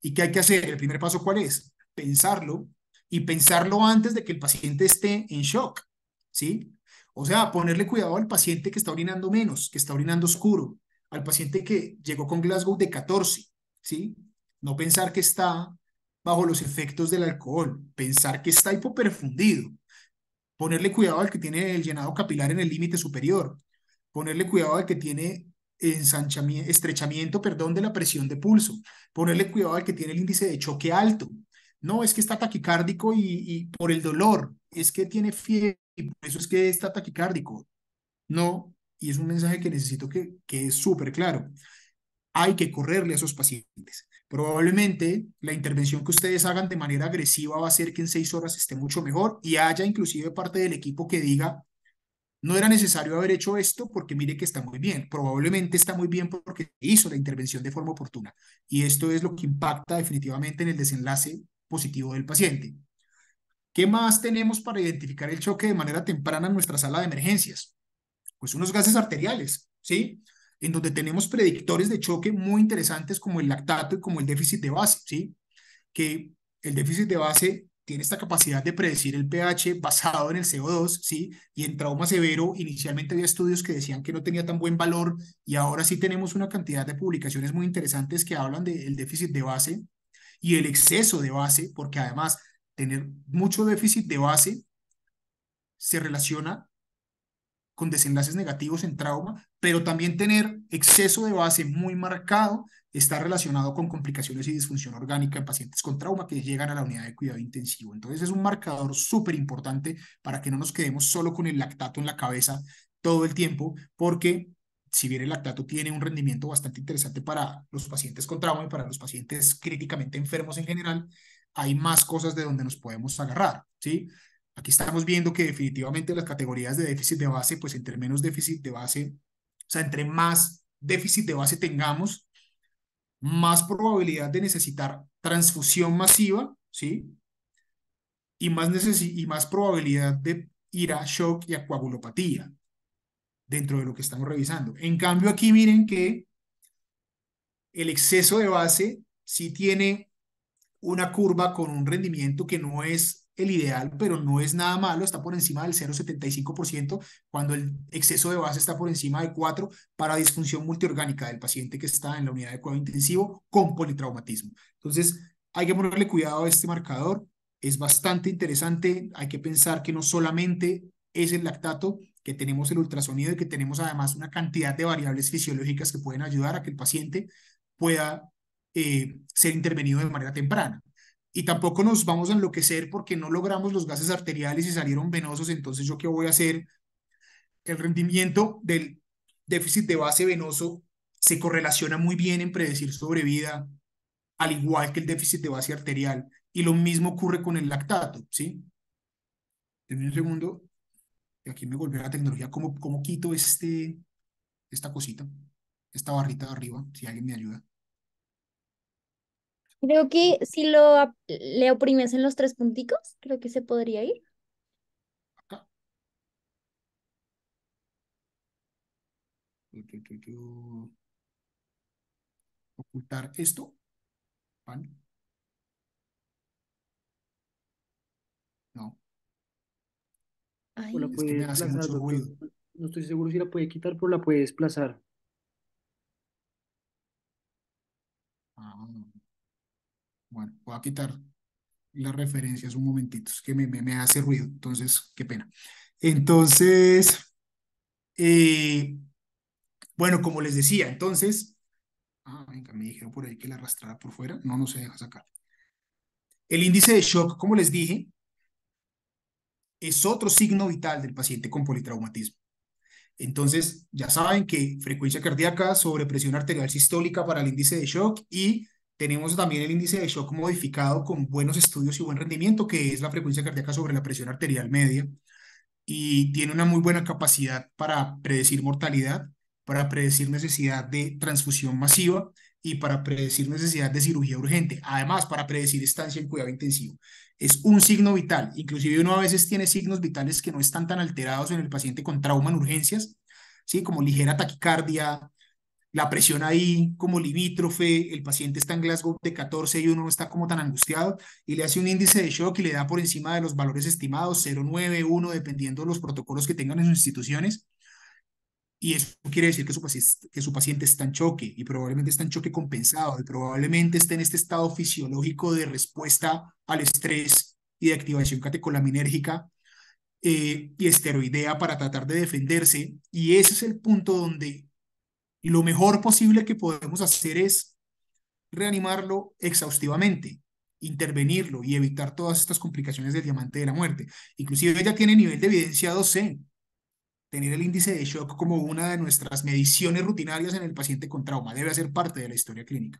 S2: ¿Y qué hay que hacer? El primer paso, ¿cuál es? Pensarlo y pensarlo antes de que el paciente esté en shock, ¿sí? O sea, ponerle cuidado al paciente que está orinando menos, que está orinando oscuro, al paciente que llegó con Glasgow de 14, ¿sí? No pensar que está bajo los efectos del alcohol, pensar que está hipoperfundido, ponerle cuidado al que tiene el llenado capilar en el límite superior, ponerle cuidado al que tiene estrechamiento, perdón, de la presión de pulso, ponerle cuidado al que tiene el índice de choque alto. No, es que está taquicárdico y, y por el dolor, es que tiene fiebre y por eso es que está taquicárdico. No, y es un mensaje que necesito que, que es súper claro hay que correrle a esos pacientes. Probablemente la intervención que ustedes hagan de manera agresiva va a hacer que en seis horas esté mucho mejor y haya inclusive parte del equipo que diga, no era necesario haber hecho esto porque mire que está muy bien. Probablemente está muy bien porque hizo la intervención de forma oportuna. Y esto es lo que impacta definitivamente en el desenlace positivo del paciente. ¿Qué más tenemos para identificar el choque de manera temprana en nuestra sala de emergencias? Pues unos gases arteriales, ¿sí? en donde tenemos predictores de choque muy interesantes como el lactato y como el déficit de base, ¿sí? Que el déficit de base tiene esta capacidad de predecir el pH basado en el CO2, ¿sí? Y en trauma severo, inicialmente había estudios que decían que no tenía tan buen valor y ahora sí tenemos una cantidad de publicaciones muy interesantes que hablan del déficit de base y el exceso de base, porque además tener mucho déficit de base se relaciona con desenlaces negativos en trauma, pero también tener exceso de base muy marcado está relacionado con complicaciones y disfunción orgánica en pacientes con trauma que llegan a la unidad de cuidado intensivo. Entonces es un marcador súper importante para que no nos quedemos solo con el lactato en la cabeza todo el tiempo, porque si bien el lactato tiene un rendimiento bastante interesante para los pacientes con trauma y para los pacientes críticamente enfermos en general, hay más cosas de donde nos podemos agarrar, ¿sí? Aquí estamos viendo que definitivamente las categorías de déficit de base, pues entre menos déficit de base, o sea, entre más déficit de base tengamos, más probabilidad de necesitar transfusión masiva, ¿sí? Y más, y más probabilidad de ir a shock y acuagulopatía dentro de lo que estamos revisando. En cambio, aquí miren que el exceso de base sí tiene una curva con un rendimiento que no es el ideal, pero no es nada malo, está por encima del 0,75% cuando el exceso de base está por encima de 4 para disfunción multiorgánica del paciente que está en la unidad de cuidado intensivo con politraumatismo. Entonces, hay que ponerle cuidado a este marcador, es bastante interesante, hay que pensar que no solamente es el lactato, que tenemos el ultrasonido y que tenemos además una cantidad de variables fisiológicas que pueden ayudar a que el paciente pueda eh, ser intervenido de manera temprana y tampoco nos vamos a enloquecer porque no logramos los gases arteriales y salieron venosos, entonces yo qué voy a hacer? El rendimiento del déficit de base venoso se correlaciona muy bien en predecir sobrevida, al igual que el déficit de base arterial. Y lo mismo ocurre con el lactato, ¿sí? un segundo. Aquí me volvió la tecnología. ¿Cómo, cómo quito este, esta cosita? Esta barrita de arriba, si alguien me ayuda.
S1: Creo que si lo le oprimes en los tres punticos, creo que se podría ir.
S2: Ocultar esto.
S3: No.
S1: Ay, hace mucho ruido.
S3: No estoy seguro si la puede quitar, pero la puede desplazar.
S2: Bueno, voy a quitar las referencias un momentito, es que me, hace ruido, entonces, qué pena. Entonces, eh, bueno, como les decía, entonces, ah, venga, me dijeron por ahí que la arrastrara por fuera, no, no se deja sacar. El índice de shock, como les dije, es otro signo vital del paciente con politraumatismo. Entonces, ya saben que frecuencia cardíaca, sobrepresión arterial sistólica para el índice de shock y tenemos también el índice de shock modificado con buenos estudios y buen rendimiento, que es la frecuencia cardíaca sobre la presión arterial media. Y tiene una muy buena capacidad para predecir mortalidad, para predecir necesidad de transfusión masiva y para predecir necesidad de cirugía urgente. Además, para predecir estancia en cuidado intensivo. Es un signo vital. Inclusive uno a veces tiene signos vitales que no están tan alterados en el paciente con trauma en urgencias, ¿sí? como ligera taquicardia, la presión ahí como limítrofe, el paciente está en Glasgow de 14 y uno no está como tan angustiado y le hace un índice de shock y le da por encima de los valores estimados 9, 1, dependiendo de los protocolos que tengan en sus instituciones. Y eso quiere decir que su, paciente, que su paciente está en choque y probablemente está en choque compensado y probablemente está en este estado fisiológico de respuesta al estrés y de activación catecolaminérgica eh, y esteroidea para tratar de defenderse. Y ese es el punto donde lo mejor posible que podemos hacer es reanimarlo exhaustivamente, intervenirlo y evitar todas estas complicaciones del diamante de la muerte. Inclusive ella tiene nivel de evidencia 2C, tener el índice de shock como una de nuestras mediciones rutinarias en el paciente con trauma. Debe ser parte de la historia clínica.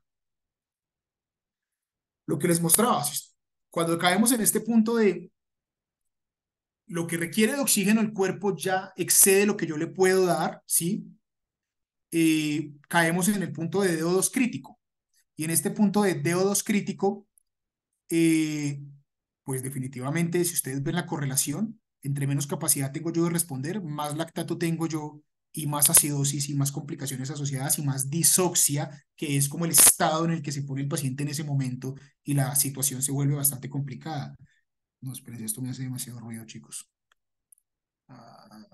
S2: Lo que les mostraba, cuando caemos en este punto de lo que requiere de oxígeno el cuerpo ya excede lo que yo le puedo dar, ¿sí? Eh, caemos en el punto de do 2 crítico. Y en este punto de do 2 crítico, eh, pues definitivamente, si ustedes ven la correlación, entre menos capacidad tengo yo de responder, más lactato tengo yo y más acidosis y más complicaciones asociadas y más disoxia, que es como el estado en el que se pone el paciente en ese momento y la situación se vuelve bastante complicada. No, esperen esto me hace demasiado ruido, chicos. Ah,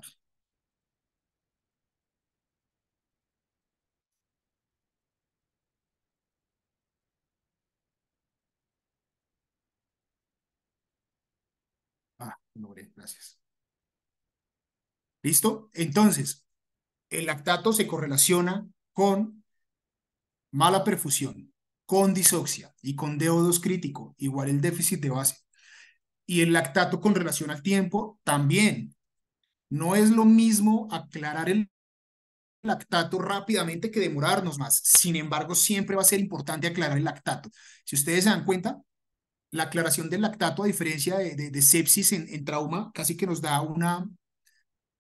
S2: gracias. ¿Listo? Entonces, el lactato se correlaciona con mala perfusión, con disoxia y con deodos crítico, igual el déficit de base. Y el lactato con relación al tiempo también. No es lo mismo aclarar el lactato rápidamente que demorarnos más. Sin embargo, siempre va a ser importante aclarar el lactato. Si ustedes se dan cuenta, la aclaración del lactato, a diferencia de, sepsis en, trauma, casi que nos da una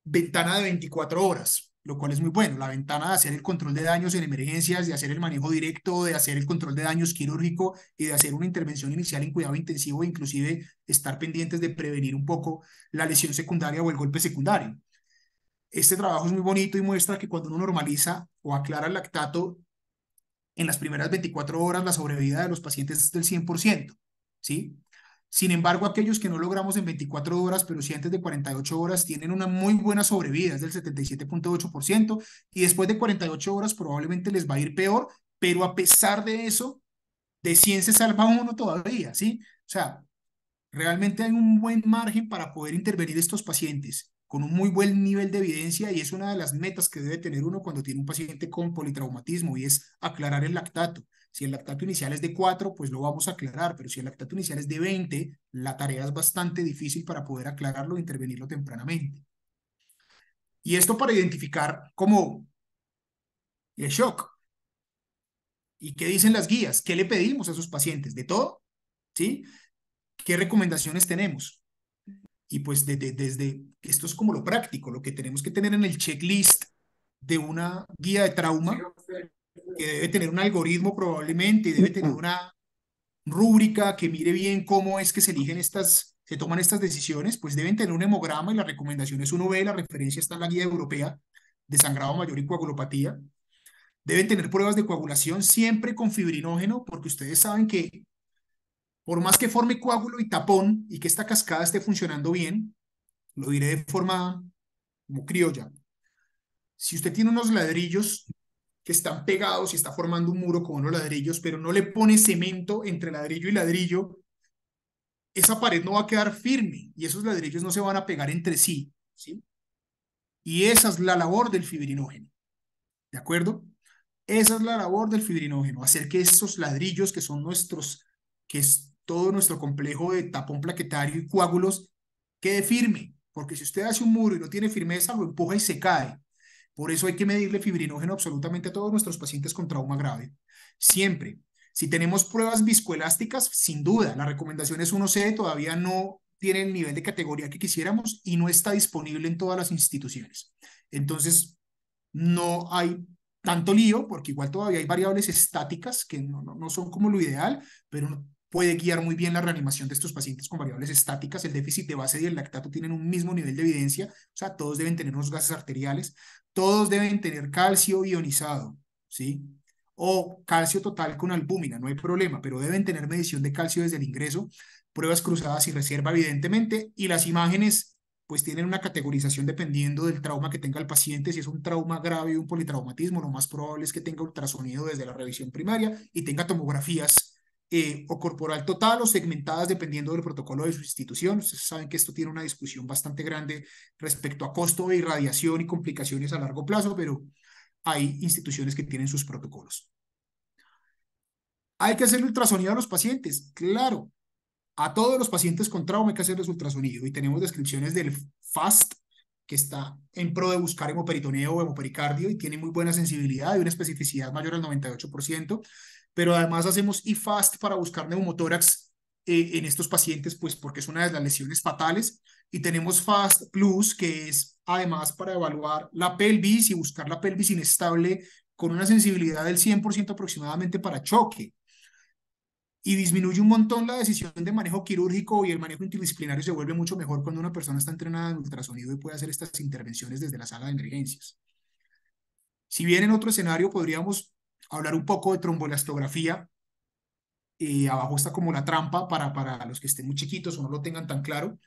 S2: ventana de 24 horas, lo cual es muy bueno. La ventana de hacer el control de daños en emergencias, de hacer el manejo directo, de hacer el control de daños quirúrgico y de hacer una intervención inicial en cuidado intensivo, e inclusive estar pendientes de prevenir un poco la lesión secundaria o el golpe secundario. Este trabajo es muy bonito y muestra que cuando uno normaliza o aclara el lactato, en las primeras 24 horas la sobrevida de los pacientes es del 100%. ¿sí? Sin embargo, aquellos que no logramos en 24 horas, pero sí antes de 48 horas, tienen una muy buena sobrevida, es del 77.8%, y después de 48 horas probablemente les va a ir peor, pero a pesar de eso, de 100 se salva uno todavía, ¿sí? O sea, realmente hay un buen margen para poder intervenir estos pacientes con un muy buen nivel de evidencia y es una de las metas que debe tener uno cuando tiene un paciente con politraumatismo y es aclarar el lactato. Si el lactato inicial es de 4, pues lo vamos a aclarar, pero si el lactato inicial es de 20, la tarea es bastante difícil para poder aclararlo e intervenirlo tempranamente. Y esto para identificar como el shock. ¿Y qué dicen las guías? ¿Qué le pedimos a esos pacientes? ¿De todo? ¿Sí? ¿Qué recomendaciones tenemos? Y pues desde, desde esto es como lo práctico, lo que tenemos que tener en el checklist de una guía de trauma que debe tener un algoritmo probablemente, debe tener una rúbrica que mire bien cómo es que se eligen estas, se toman estas decisiones, pues deben tener un hemograma y la recomendación es uno ve, la referencia está en la guía europea de sangrado mayor y coagulopatía. Deben tener pruebas de coagulación siempre con fibrinógeno, porque ustedes saben que por más que forme coágulo y tapón y que esta cascada esté funcionando bien, lo diré de forma como criolla. Si usted tiene unos ladrillos que están pegados y está formando un muro con unos ladrillos, pero no le pone cemento entre ladrillo y ladrillo, esa pared no va a quedar firme y esos ladrillos no se van a pegar entre sí. ¿sí? Y esa es la labor del fibrinógeno. ¿De acuerdo? Esa es la labor del fibrinógeno, hacer que esos ladrillos que son nuestros, que es todo nuestro complejo de tapón plaquetario y coágulos, quede firme. Porque si usted hace un muro y no tiene firmeza, lo empuja y se cae. Por eso hay que medirle fibrinógeno absolutamente a todos nuestros pacientes con trauma grave. Siempre. Si tenemos pruebas viscoelásticas, sin duda, la recomendación es 1C, todavía no tiene el nivel de categoría que quisiéramos y no está disponible en todas las instituciones. Entonces, no hay tanto lío, porque igual todavía hay variables estáticas que no, son como lo ideal, pero puede guiar muy bien la reanimación de estos pacientes con variables estáticas. El déficit de base y el lactato tienen un mismo nivel de evidencia, o sea, todos deben tener unos gases arteriales. Todos deben tener calcio ionizado, ¿sí? O calcio total con albúmina, no hay problema, pero deben tener medición de calcio desde el ingreso, pruebas cruzadas y reserva, evidentemente, y las imágenes pues tienen una categorización dependiendo del trauma que tenga el paciente. Si es un trauma grave, un politraumatismo, lo más probable es que tenga ultrasonido desde la revisión primaria y tenga tomografías eh, o corporal total o segmentadas dependiendo del protocolo de su institución. Ustedes saben que esto tiene una discusión bastante grande respecto a costo de irradiación y complicaciones a largo plazo, pero hay instituciones que tienen sus protocolos. Hay que hacer ultrasonido a los pacientes, claro. A todos los pacientes con trauma hay que hacerles ultrasonido y tenemos descripciones del FAST que está en pro de buscar hemoperitoneo o hemopericardio y tiene muy buena sensibilidad y una especificidad mayor al 98% pero además hacemos IFAST para buscar neumotórax eh, en estos pacientes, pues porque es una de las lesiones fatales. Y tenemos fast plus, que es además para evaluar la pelvis y buscar la pelvis inestable con una sensibilidad del 100% aproximadamente para choque. Y disminuye un montón la decisión de manejo quirúrgico y el manejo interdisciplinario se vuelve mucho mejor cuando una persona está entrenada en ultrasonido y puede hacer estas intervenciones desde la sala de emergencias. Si bien en otro escenario podríamos hablar un poco de trombolastografía. Eh, abajo está como la trampa para, para los que estén muy chiquitos o no lo tengan tan claro.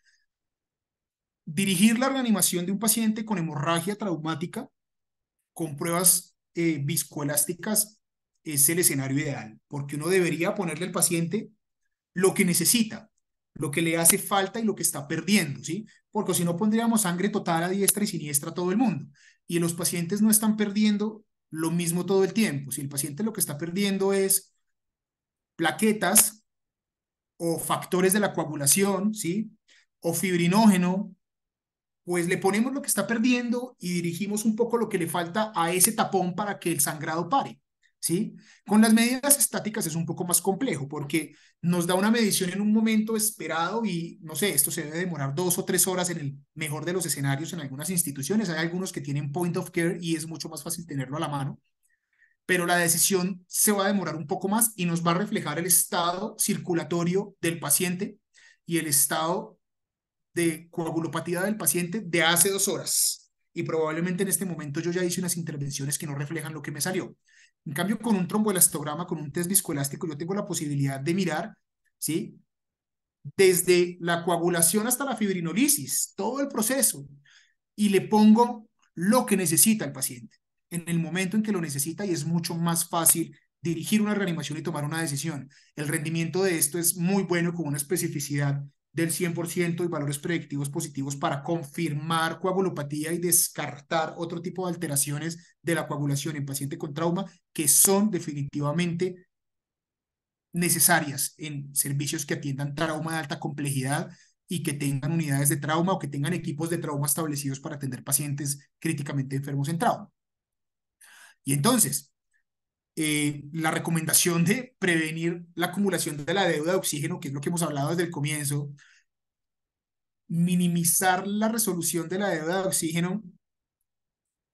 S2: Dirigir la reanimación de un paciente con hemorragia traumática con pruebas eh, viscoelásticas es el escenario ideal, porque uno debería ponerle al paciente lo que necesita, lo que le hace falta y lo que está perdiendo, ¿sí? Porque si no pondríamos sangre total a diestra y siniestra a todo el mundo. Y los pacientes no están perdiendo lo mismo todo el tiempo. Si el paciente lo que está perdiendo es plaquetas o factores de la coagulación, ¿sí? O fibrinógeno, pues le ponemos lo que está perdiendo y dirigimos un poco lo que le falta a ese tapón para que el sangrado pare. Con las medidas estáticas es un poco más complejo porque nos da una medición en un momento esperado y, no sé, esto se debe demorar dos o tres horas en el mejor de los escenarios en algunas instituciones. Hay algunos que tienen point of care y es mucho más fácil tenerlo a la mano, pero la decisión se va a demorar un poco más y nos va a reflejar el estado circulatorio del paciente y el estado de coagulopatía del paciente de hace dos horas. Y probablemente en este momento yo ya hice unas intervenciones que no reflejan lo que me salió. En cambio, con un tromboelastograma, con un test viscoelástico, yo tengo la posibilidad de mirar, ¿sí? Desde la coagulación hasta la fibrinolisis, todo el proceso, y le pongo lo que necesita el paciente en el momento en que lo necesita y es mucho más fácil dirigir una reanimación y tomar una decisión. El rendimiento de esto es muy bueno con una especificidad del 100% y valores predictivos positivos para confirmar coagulopatía y descartar otro tipo de alteraciones de la coagulación en paciente con trauma que son definitivamente necesarias en servicios que atiendan trauma de alta complejidad y que tengan unidades de trauma o que tengan equipos de trauma establecidos para atender pacientes críticamente enfermos en trauma. Y entonces, eh, la recomendación de prevenir la acumulación de la deuda de oxígeno, que es lo que hemos hablado desde el comienzo, minimizar la resolución de la deuda de oxígeno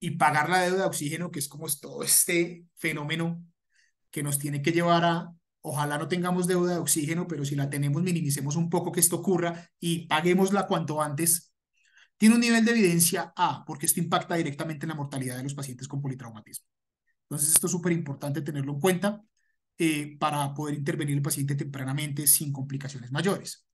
S2: y pagar la deuda de oxígeno, que es como todo este fenómeno que nos tiene que llevar a, ojalá no tengamos deuda de oxígeno, pero si la tenemos, minimicemos un poco que esto ocurra y paguémosla cuanto antes. Tiene un nivel de evidencia A, porque esto impacta directamente en la mortalidad de los pacientes con politraumatismo. Entonces, esto es súper importante tenerlo en cuenta eh, para poder intervenir el paciente tempranamente sin complicaciones mayores.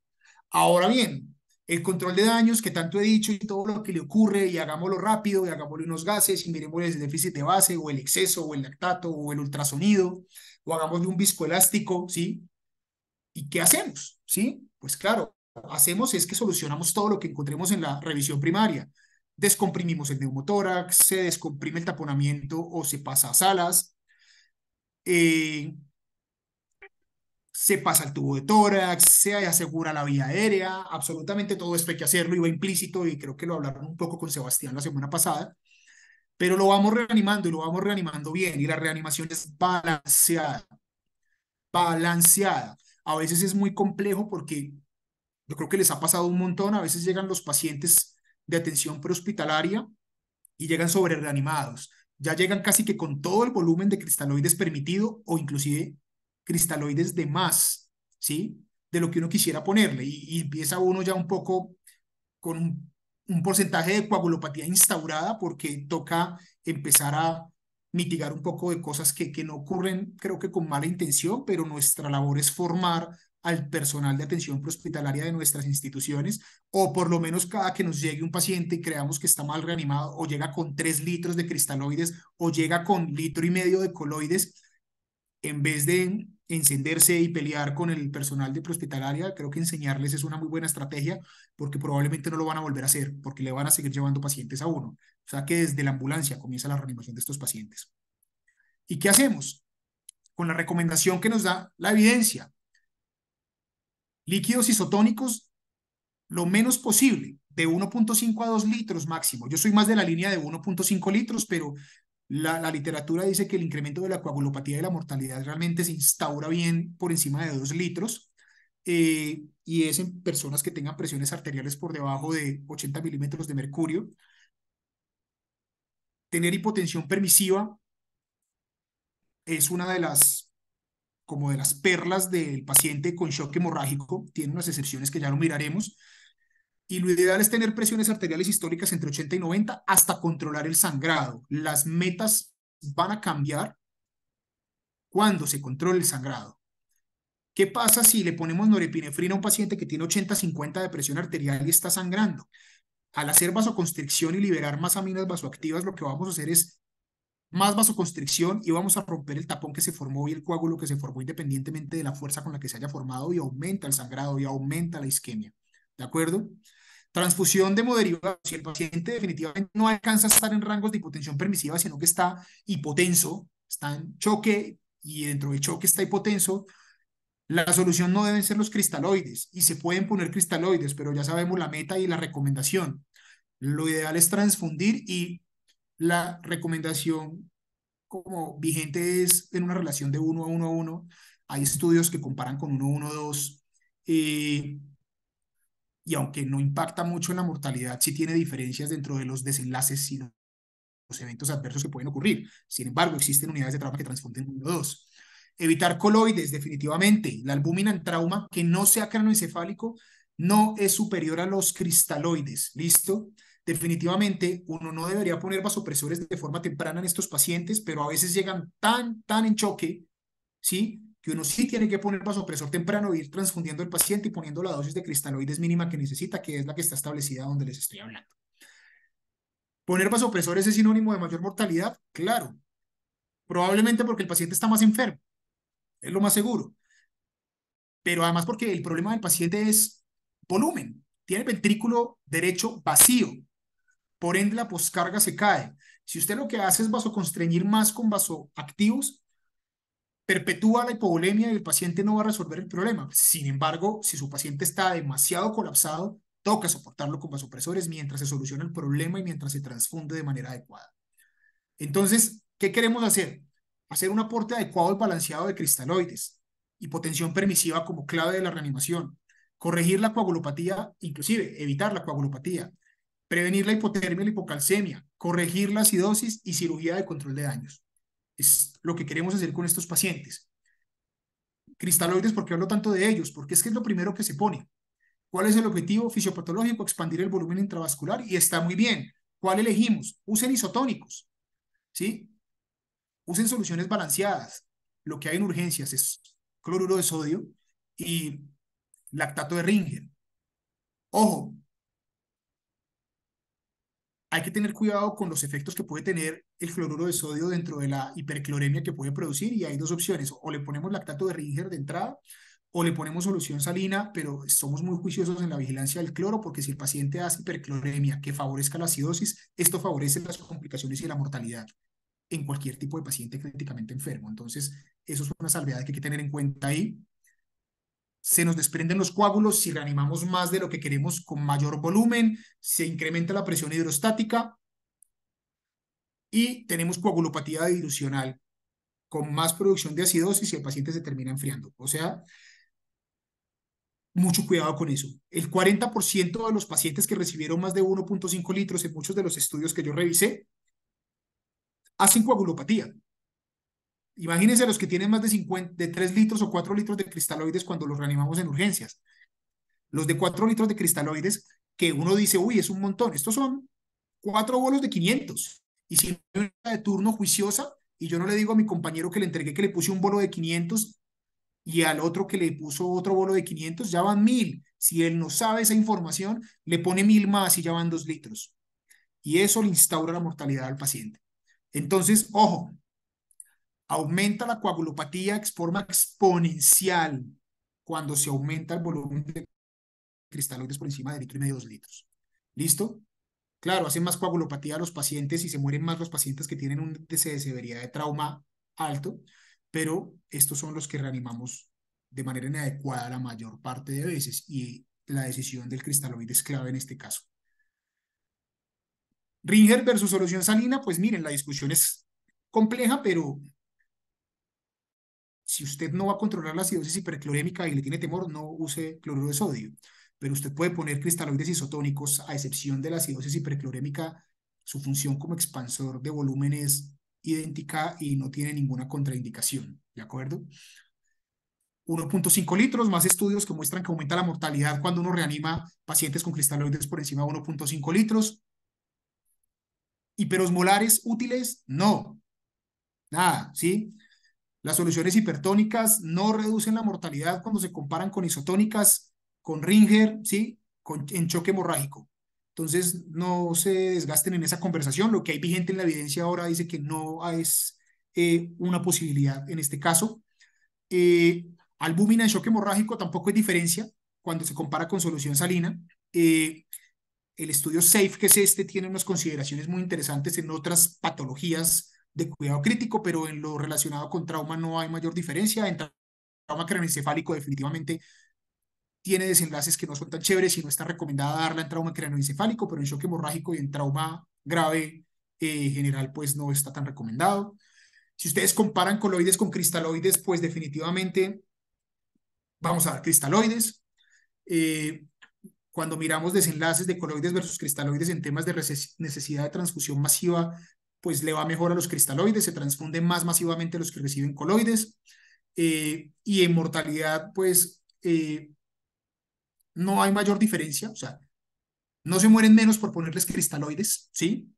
S2: Ahora bien, el control de daños que tanto he dicho y todo lo que le ocurre y hagámoslo rápido y hagámoslo unos gases y miremos el déficit de base o el exceso o el lactato o el ultrasonido o hagámosle un viscoelástico, ¿sí? ¿Y qué hacemos? ¿Sí? Pues claro, hacemos es que solucionamos todo lo que encontremos en la revisión primaria descomprimimos el neumotórax, se descomprime el taponamiento o se pasa a salas, eh, se pasa el tubo de tórax, se asegura la vía aérea, absolutamente todo esto hay que hacerlo, iba implícito y creo que lo hablaron un poco con Sebastián la semana pasada, pero lo vamos reanimando y lo vamos reanimando bien y la reanimación es balanceada, balanceada. A veces es muy complejo porque yo creo que les ha pasado un montón, a veces llegan los pacientes de atención prehospitalaria y llegan sobre reanimados. Ya llegan casi que con todo el volumen de cristaloides permitido o inclusive cristaloides de más, ¿sí? De lo que uno quisiera ponerle y, empieza uno ya un poco con un, porcentaje de coagulopatía instaurada porque toca empezar a mitigar un poco de cosas que, que no ocurren, creo que con mala intención, pero nuestra labor es formar al personal de atención prehospitalaria de nuestras instituciones, o por lo menos cada que nos llegue un paciente y creamos que está mal reanimado, o llega con tres litros de cristaloides, o llega con litro y medio de coloides, en vez de encenderse y pelear con el personal de prehospitalaria, creo que enseñarles es una muy buena estrategia, porque probablemente no lo van a volver a hacer, porque le van a seguir llevando pacientes a uno. O sea que desde la ambulancia comienza la reanimación de estos pacientes. ¿Y qué hacemos? Con la recomendación que nos da la evidencia, Líquidos isotónicos, lo menos posible, de 1.5 a 2 litros máximo. Yo soy más de la línea de 1.5 litros, pero la, literatura dice que el incremento de la coagulopatía y la mortalidad realmente se instaura bien por encima de 2 litros. Eh, y es en personas que tengan presiones arteriales por debajo de 80 milímetros de mercurio. Tener hipotensión permisiva es una de las como de las perlas del paciente con shock hemorrágico, tiene unas excepciones que ya lo miraremos, y lo ideal es tener presiones arteriales históricas entre 80 y 90 hasta controlar el sangrado. Las metas van a cambiar cuando se controle el sangrado. ¿Qué pasa si le ponemos norepinefrina a un paciente que tiene 80-50 de presión arterial y está sangrando? Al hacer vasoconstricción y liberar más aminas vasoactivas, lo que vamos a hacer es más vasoconstricción y vamos a romper el tapón que se formó y el coágulo que se formó independientemente de la fuerza con la que se haya formado y aumenta el sangrado y aumenta la isquemia. ¿De acuerdo? Transfusión de moderiva, Si el paciente definitivamente no alcanza a estar en rangos de hipotensión permisiva, sino que está hipotenso, está en choque y dentro de choque está hipotenso, la solución no deben ser los cristaloides y se pueden poner cristaloides, pero ya sabemos la meta y la recomendación. Lo ideal es transfundir y la recomendación como vigente es en una relación de 1 a 1 a 1. Hay estudios que comparan con 1 a 1 a 2. Eh, y aunque no impacta mucho en la mortalidad, sí tiene diferencias dentro de los desenlaces y los eventos adversos que pueden ocurrir. Sin embargo, existen unidades de trauma que transfunden 1 a 2. Evitar coloides, definitivamente. La albúmina en trauma que no sea cranoencefálico no es superior a los cristaloides. ¿Listo? Definitivamente, uno no debería poner vasopresores de forma temprana en estos pacientes, pero a veces llegan tan, tan en choque, ¿sí? Que uno sí tiene que poner vasopresor temprano, e ir transfundiendo el paciente y poniendo la dosis de cristaloides mínima que necesita, que es la que está establecida donde les estoy hablando. ¿Poner vasopresores es sinónimo de mayor mortalidad? Claro. Probablemente porque el paciente está más enfermo. Es lo más seguro. Pero además porque el problema del paciente es volumen. Tiene ventrículo derecho vacío. Por ende, la poscarga se cae. Si usted lo que hace es vasoconstreñir más con vasoactivos, perpetúa la hipovolemia y el paciente no va a resolver el problema. Sin embargo, si su paciente está demasiado colapsado, toca soportarlo con vasopresores mientras se soluciona el problema y mientras se transfunde de manera adecuada. Entonces, ¿qué queremos hacer? Hacer un aporte adecuado y balanceado de cristaloides, hipotensión permisiva como clave de la reanimación, corregir la coagulopatía, inclusive evitar la coagulopatía, prevenir la hipotermia y la hipocalcemia, corregir la acidosis y cirugía de control de daños. Es lo que queremos hacer con estos pacientes. Cristaloides, ¿por qué hablo tanto de ellos? Porque es que es lo primero que se pone. ¿Cuál es el objetivo fisiopatológico? Expandir el volumen intravascular y está muy bien. ¿Cuál elegimos? Usen isotónicos, ¿sí? Usen soluciones balanceadas. Lo que hay en urgencias es cloruro de sodio y lactato de Ringer. Ojo, hay que tener cuidado con los efectos que puede tener el cloruro de sodio dentro de la hipercloremia que puede producir y hay dos opciones, o le ponemos lactato de Ringer de entrada o le ponemos solución salina, pero somos muy juiciosos en la vigilancia del cloro porque si el paciente hace hipercloremia que favorezca la acidosis, esto favorece las complicaciones y la mortalidad en cualquier tipo de paciente críticamente enfermo. Entonces, eso es una salvedad que hay que tener en cuenta ahí se nos desprenden los coágulos, si reanimamos más de lo que queremos con mayor volumen, se incrementa la presión hidrostática y tenemos coagulopatía dilucional con más producción de acidosis y el paciente se termina enfriando. O sea, mucho cuidado con eso. El 40% de los pacientes que recibieron más de 1.5 litros en muchos de los estudios que yo revisé hacen coagulopatía. Imagínense los que tienen más de, 3 litros o 4 litros de cristaloides cuando los reanimamos en urgencias. Los de 4 litros de cristaloides que uno dice, uy, es un montón. Estos son 4 bolos de 500. Y si hay una de turno juiciosa y yo no le digo a mi compañero que le entregué que le puse un bolo de 500 y al otro que le puso otro bolo de 500, ya van 1000. Si él no sabe esa información, le pone 1000 más y ya van 2 litros. Y eso le instaura la mortalidad al paciente. Entonces, ojo, aumenta la coagulopatía de forma exponencial cuando se aumenta el volumen de cristaloides por encima de litro y medio, litros. ¿Listo? Claro, hacen más coagulopatía a los pacientes y se mueren más los pacientes que tienen un de severidad de trauma alto, pero estos son los que reanimamos de manera inadecuada la mayor parte de veces y la decisión del cristaloide es clave en este caso. Ringer versus solución salina, pues miren, la discusión es compleja, pero si usted no va a controlar la acidosis hiperclorémica y le tiene temor, no use cloruro de sodio. Pero usted puede poner cristaloides isotónicos, a excepción de la acidosis hiperclorémica, su función como expansor de volumen es idéntica y no tiene ninguna contraindicación. ¿De acuerdo? 1.5 litros, más estudios que muestran que aumenta la mortalidad cuando uno reanima pacientes con cristaloides por encima de 1.5 litros. ¿Hiperosmolares útiles? No. Nada, ¿sí? Las soluciones hipertónicas no reducen la mortalidad cuando se comparan con isotónicas, con Ringer, ¿sí? Con, en choque hemorrágico. Entonces, no se desgasten en esa conversación. Lo que hay vigente en la evidencia ahora dice que no es eh, una posibilidad en este caso. Eh, albúmina en choque hemorrágico tampoco es diferencia cuando se compara con solución salina. Eh, el estudio SAFE, que es este, tiene unas consideraciones muy interesantes en otras patologías de cuidado crítico, pero en lo relacionado con trauma no hay mayor diferencia. En trauma craneoencefálico definitivamente tiene desenlaces que no son tan chéveres y no está recomendada darla en trauma craneoencefálico, pero en shock hemorrágico y en trauma grave eh, general pues no está tan recomendado. Si ustedes comparan coloides con cristaloides, pues definitivamente vamos a dar cristaloides. Eh, cuando miramos desenlaces de coloides versus cristaloides en temas de necesidad de transfusión masiva, pues le va mejor a los cristaloides, se transfunden más masivamente los que reciben coloides, eh, y en mortalidad, pues eh, no hay mayor diferencia, o sea, no se mueren menos por ponerles cristaloides, ¿sí?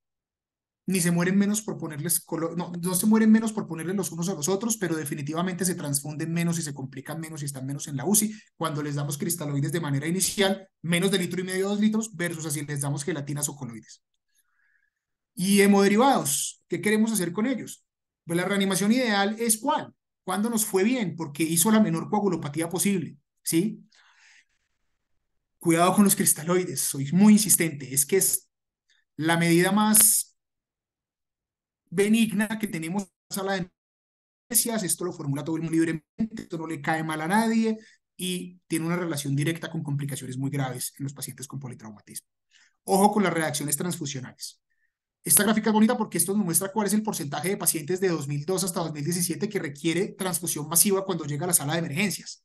S2: Ni se mueren menos por ponerles, no, no se mueren menos por ponerles los unos a los otros, pero definitivamente se transfunden menos y se complican menos y están menos en la UCI cuando les damos cristaloides de manera inicial, menos de litro y medio, dos litros, versus así les damos gelatinas o coloides y hemoderivados, ¿qué queremos hacer con ellos? Pues la reanimación ideal es cuál, ¿Cuándo nos fue bien, porque hizo la menor coagulopatía posible, ¿sí? Cuidado con los cristaloides, soy muy insistente, es que es la medida más benigna que tenemos a la anestesias, esto lo formula todo el mundo libremente, esto no le cae mal a nadie y tiene una relación directa con complicaciones muy graves en los pacientes con politraumatismo. Ojo con las reacciones transfusionales. Esta gráfica es bonita porque esto nos muestra cuál es el porcentaje de pacientes de 2002 hasta 2017 que requiere transfusión masiva cuando llega a la sala de emergencias.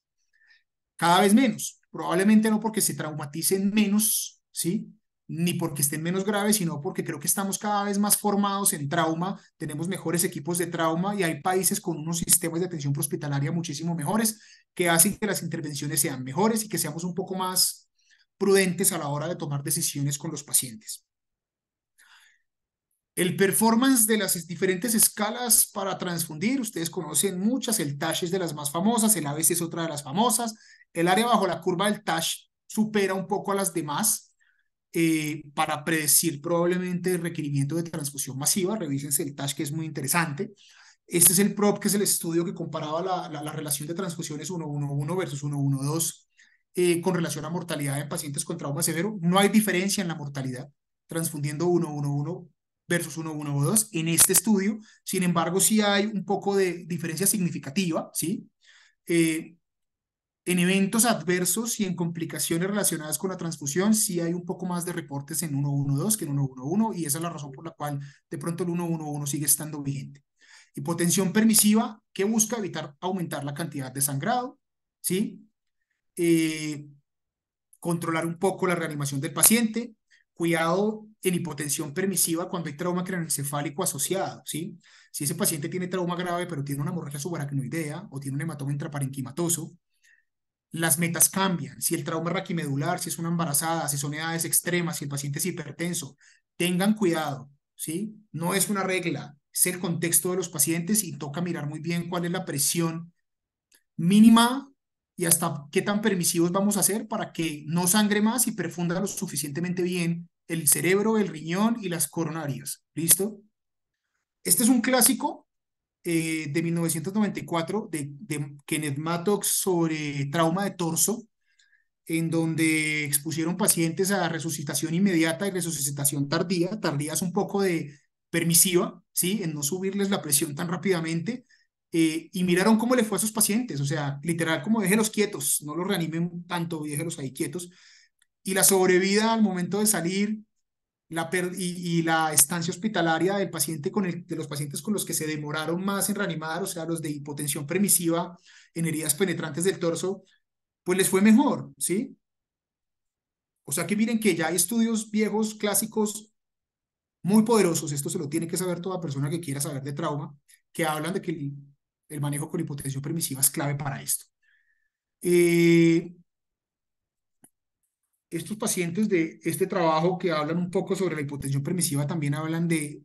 S2: Cada vez menos, probablemente no porque se traumaticen menos, ¿sí? Ni porque estén menos graves, sino porque creo que estamos cada vez más formados en trauma, tenemos mejores equipos de trauma y hay países con unos sistemas de atención hospitalaria muchísimo mejores que hacen que las intervenciones sean mejores y que seamos un poco más prudentes a la hora de tomar decisiones con los pacientes. El performance de las diferentes escalas para transfundir, ustedes conocen muchas, el Tash es de las más famosas, el ABC es otra de las famosas, el área bajo la curva del Tash supera un poco a las demás eh, para predecir probablemente el requerimiento de transfusión masiva, revísense el Tash que es muy interesante. Este es el PROP, que es el estudio que comparaba la, la, relación de transfusiones 111 versus 112 eh, con relación a mortalidad en pacientes con trauma severo. No hay diferencia en la mortalidad. Transfundiendo 111 versus 1, 1 o 2 en este estudio. Sin embargo, sí hay un poco de diferencia significativa, ¿sí? Eh, en eventos adversos y en complicaciones relacionadas con la transfusión, sí hay un poco más de reportes en 112 que en 1-1-1 y esa es la razón por la cual de pronto el 1-1-1 sigue estando vigente. Hipotensión permisiva que busca evitar aumentar la cantidad de sangrado, ¿sí? Eh, controlar un poco la reanimación del paciente, Cuidado en hipotensión permisiva cuando hay trauma craneoencefálico asociado, ¿sí? Si ese paciente tiene trauma grave, pero tiene una hemorragia subaracnoidea o tiene un hematoma intraparenquimatoso, las metas cambian. Si el trauma es raquimedular, si es una embarazada, si son edades extremas, si el paciente es hipertenso, tengan cuidado, ¿sí? No es una regla, es el contexto de los pacientes y toca mirar muy bien cuál es la presión mínima y hasta qué tan permisivos vamos a ser para que no sangre más y perfunda lo suficientemente bien el cerebro, el riñón y las coronarias. ¿Listo? Este es un clásico eh, de 1994 de, Kenneth Mattox sobre trauma de torso, en donde expusieron pacientes a resucitación inmediata y resucitación tardía. Tardía es un poco de permisiva, ¿sí? En no subirles la presión tan rápidamente eh, y miraron cómo le fue a esos pacientes, o sea, literal, como déjenlos quietos, no los reanimen tanto, déjenlos ahí quietos. Y la sobrevida al momento de salir la y, la estancia hospitalaria del paciente con el, de los pacientes con los que se demoraron más en reanimar, o sea, los de hipotensión permisiva en heridas penetrantes del torso, pues les fue mejor, ¿sí? O sea que miren que ya hay estudios viejos, clásicos, muy poderosos, esto se lo tiene que saber toda persona que quiera saber de trauma, que hablan de que el manejo con hipotensión permisiva es clave para esto. Eh, estos pacientes de este trabajo que hablan un poco sobre la hipotensión permisiva también hablan de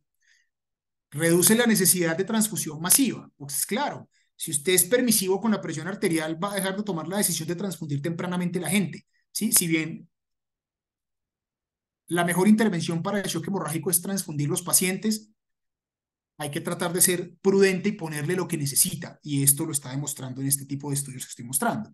S2: reduce la necesidad de transfusión masiva. Pues claro, si usted es permisivo con la presión arterial, va a dejar de tomar la decisión de transfundir tempranamente la gente. ¿sí? Si bien la mejor intervención para el shock hemorrágico es transfundir los pacientes, hay que tratar de ser prudente y ponerle lo que necesita. Y esto lo está demostrando en este tipo de estudios que estoy mostrando.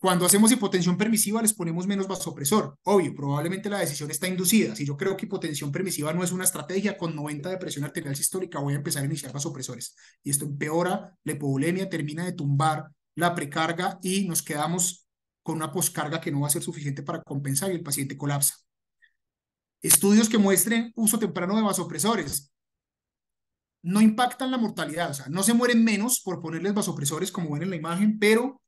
S2: Cuando hacemos hipotensión permisiva les ponemos menos vasopresor. Obvio, probablemente la decisión está inducida. Si yo creo que hipotensión permisiva no es una estrategia, con 90 de presión arterial sistólica voy a empezar a iniciar vasopresores. Y esto empeora la hipovolemia, termina de tumbar la precarga y nos quedamos con una poscarga que no va a ser suficiente para compensar y el paciente colapsa estudios que muestren uso temprano de vasopresores no impactan la mortalidad, o sea, no se mueren menos por ponerles vasopresores como ven en la imagen, pero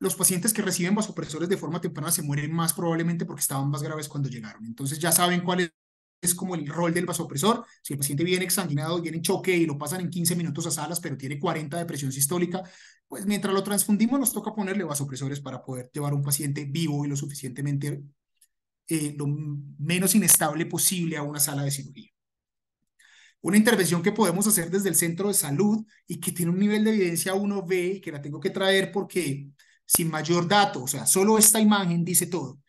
S2: los pacientes que reciben vasopresores de forma temprana se mueren más probablemente porque estaban más graves cuando llegaron. Entonces ya saben cuál es, como el rol del vasopresor. Si el paciente viene exanguinado, viene en choque y lo pasan en 15 minutos a salas, pero tiene 40 de presión sistólica, pues mientras lo transfundimos nos toca ponerle vasopresores para poder llevar un paciente vivo y lo suficientemente eh, lo menos inestable posible a una sala de cirugía. Una intervención que podemos hacer desde el centro de salud y que tiene un nivel de evidencia 1B y que la tengo que traer porque sin mayor dato, o sea, solo esta imagen dice todo.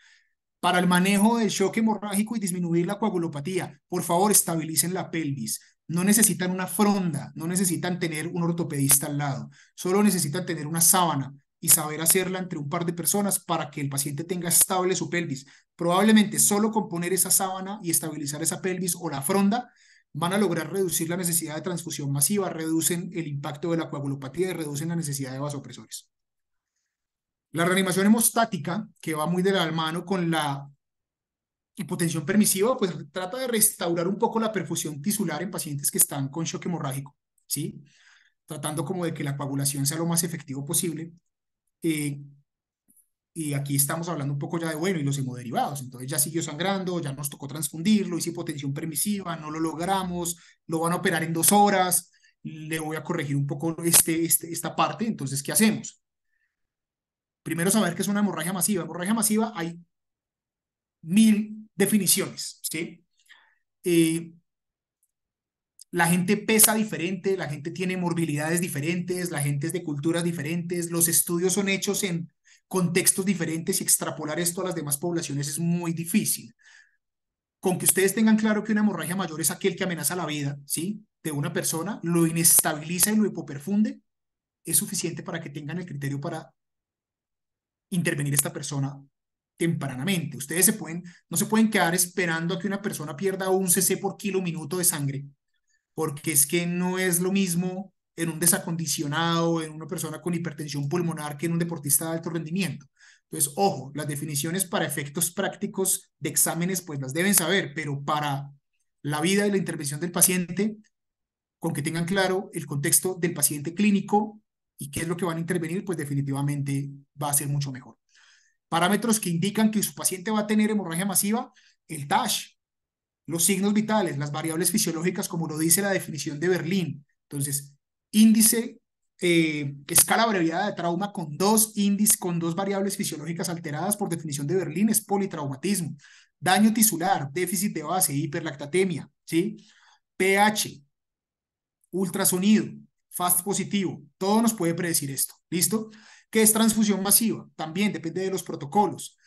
S2: Para el manejo del shock hemorrágico y disminuir la coagulopatía, por favor, estabilicen la pelvis. No necesitan una fronda, no necesitan tener un ortopedista al lado, solo necesitan tener una sábana y saber hacerla entre un par de personas para que el paciente tenga estable su pelvis. Probablemente solo con poner esa sábana y estabilizar esa pelvis o la fronda van a lograr reducir la necesidad de transfusión masiva, reducen el impacto de la coagulopatía y reducen la necesidad de vasopresores. La reanimación hemostática, que va muy de la mano con la hipotensión permisiva, pues trata de restaurar un poco la perfusión tisular en pacientes que están con shock hemorrágico, ¿sí? Tratando como de que la coagulación sea lo más efectivo posible eh, y aquí estamos hablando un poco ya de, bueno, y los hemoderivados, entonces ya siguió sangrando, ya nos tocó transfundirlo, hice hipotensión permisiva, no lo logramos, lo van a operar en dos horas, le voy a corregir un poco este, este, esta parte, entonces, ¿qué hacemos? Primero saber que es una hemorragia masiva. Hemorragia masiva hay mil definiciones, ¿sí? Eh, la gente pesa diferente, la gente tiene morbilidades diferentes, la gente es de culturas diferentes, los estudios son hechos en contextos diferentes y extrapolar esto a las demás poblaciones es muy difícil. Con que ustedes tengan claro que una hemorragia mayor es aquel que amenaza la vida, ¿sí? De una persona, lo inestabiliza y lo hipoperfunde, es suficiente para que tengan el criterio para intervenir esta persona tempranamente. Ustedes se pueden, no se pueden quedar esperando a que una persona pierda un cc por kilo minuto de sangre porque es que no es lo mismo en un desacondicionado, en una persona con hipertensión pulmonar que en un deportista de alto rendimiento. Entonces, ojo, las definiciones para efectos prácticos de exámenes, pues las deben saber, pero para la vida y la intervención del paciente, con que tengan claro el contexto del paciente clínico y qué es lo que van a intervenir, pues definitivamente va a ser mucho mejor. Parámetros que indican que su paciente va a tener hemorragia masiva, el TASH, los signos vitales, las variables fisiológicas, como lo dice la definición de Berlín. Entonces, índice, eh, escala abreviada de trauma con dos índices, con dos variables fisiológicas alteradas por definición de Berlín es politraumatismo. Daño tisular, déficit de base, hiperlactatemia, ¿sí? pH, ultrasonido, fast positivo, todo nos puede predecir esto, ¿listo? ¿Qué es transfusión masiva? También depende de los protocolos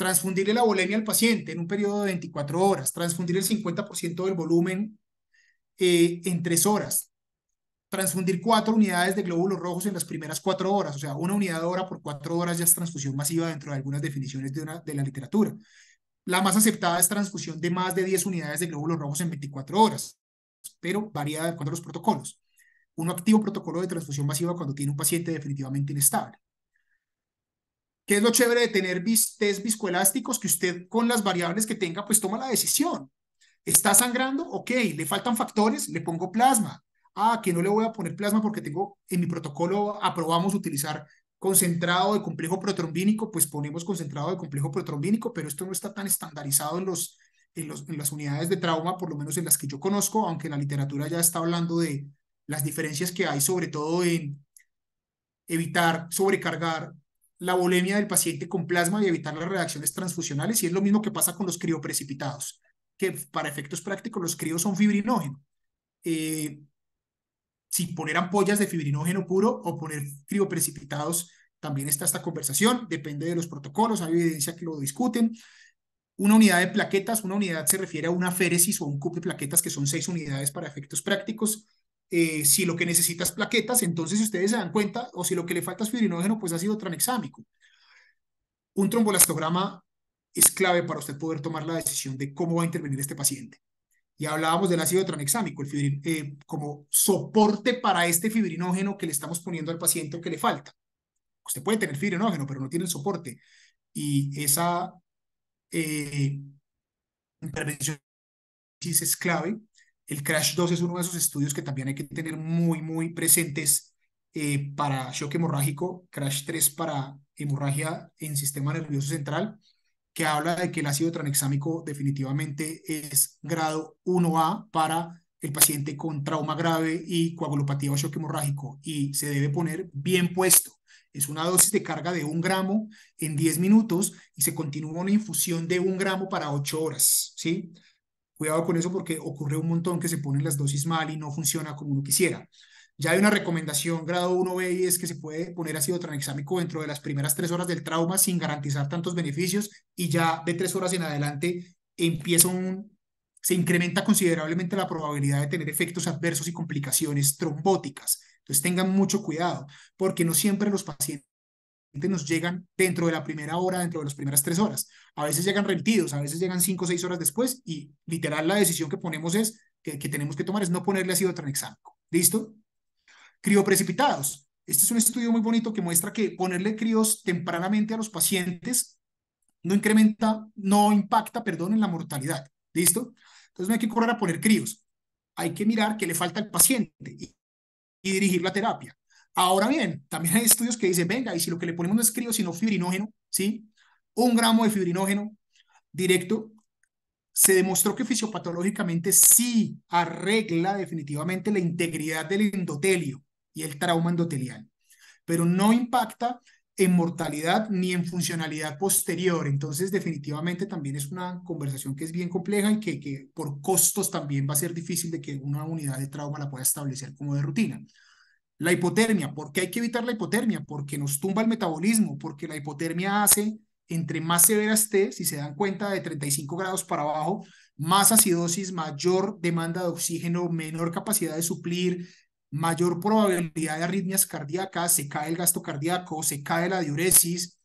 S2: transfundirle la bolemia al paciente en un periodo de 24 horas, transfundir el 50% del volumen eh, en 3 horas, transfundir 4 unidades de glóbulos rojos en las primeras 4 horas, o sea, una unidad de hora por 4 horas ya es transfusión masiva dentro de algunas definiciones de, de la literatura. La más aceptada es transfusión de más de 10 unidades de glóbulos rojos en 24 horas, pero varía de acuerdo a los protocolos. Un activo protocolo de transfusión masiva cuando tiene un paciente definitivamente inestable. ¿Qué es lo chévere de tener test viscoelásticos, que usted con las variables que tenga, pues toma la decisión. ¿Está sangrando? Ok, le faltan factores, le pongo plasma. Ah, que no le voy a poner plasma porque tengo en mi protocolo aprobamos utilizar concentrado de complejo protrombínico, pues ponemos concentrado de complejo protrombínico, pero esto no está tan estandarizado en, los, en, en las unidades de trauma, por lo menos en las que yo conozco, aunque la literatura ya está hablando de las diferencias que hay, sobre todo en evitar sobrecargar la bolemia del paciente con plasma y evitar las reacciones transfusionales. Y es lo mismo que pasa con los crioprecipitados, que para efectos prácticos los crios son fibrinógeno. Eh, si poner ampollas de fibrinógeno puro o poner crioprecipitados, también está esta conversación, depende de los protocolos, hay evidencia que lo discuten. Una unidad de plaquetas, una unidad se refiere a una féresis o un cup de plaquetas, que son seis unidades para efectos prácticos. Eh, si lo que necesita es plaquetas, entonces ustedes se dan cuenta, o si lo que le falta es fibrinógeno, pues ácido tranexámico. Un trombolastograma es clave para usted poder tomar la decisión de cómo va a intervenir este paciente. Y hablábamos del ácido tranexámico, el eh, como soporte para este fibrinógeno que le estamos poniendo al paciente o que le falta. Usted puede tener fibrinógeno, pero no tiene el soporte. Y esa eh, intervención es clave el Crash 2 es uno de esos estudios que también hay que tener muy, muy presentes eh, para shock hemorrágico, Crash 3 para hemorragia en sistema nervioso central, que habla de que el ácido tranexámico definitivamente es grado 1A para el paciente con trauma grave y coagulopatía o shock hemorrágico y se debe poner bien puesto. Es una dosis de carga de un gramo en 10 minutos y se continúa una infusión de un gramo para 8 horas, ¿sí? Cuidado con eso porque ocurre un montón que se ponen las dosis mal y no funciona como uno quisiera. Ya hay una recomendación grado 1B y es que se puede poner ácido tranexámico dentro de las primeras tres horas del trauma sin garantizar tantos beneficios y ya de tres horas en adelante empieza un, se incrementa considerablemente la probabilidad de tener efectos adversos y complicaciones trombóticas. Entonces tengan mucho cuidado porque no siempre los pacientes nos llegan dentro de la primera hora, dentro de las primeras tres horas. A veces llegan repetidos, a veces llegan cinco o seis horas después y literal la decisión que ponemos es, que, tenemos que tomar es no ponerle ácido tranexámico. ¿Listo? Crioprecipitados. Este es un estudio muy bonito que muestra que ponerle críos tempranamente a los pacientes no incrementa, no impacta, perdón, en la mortalidad. ¿Listo? Entonces no hay que correr a poner críos. Hay que mirar qué le falta al paciente y dirigir la terapia. Ahora bien, también hay estudios que dicen, venga, y si lo que le ponemos no es crío, sino fibrinógeno, ¿sí? Un gramo de fibrinógeno directo, se demostró que fisiopatológicamente sí arregla definitivamente la integridad del endotelio y el trauma endotelial, pero no impacta en mortalidad ni en funcionalidad posterior. Entonces, definitivamente también es una conversación que es bien compleja y que, que por costos también va a ser difícil de que una unidad de trauma la pueda establecer como de rutina. La hipotermia, ¿por qué hay que evitar la hipotermia? Porque nos tumba el metabolismo, porque la hipotermia hace, entre más severa esté, si se dan cuenta, de 35 grados para abajo, más acidosis, mayor demanda de oxígeno, menor capacidad de suplir, mayor probabilidad de arritmias cardíacas, se cae el gasto cardíaco, se cae la diuresis,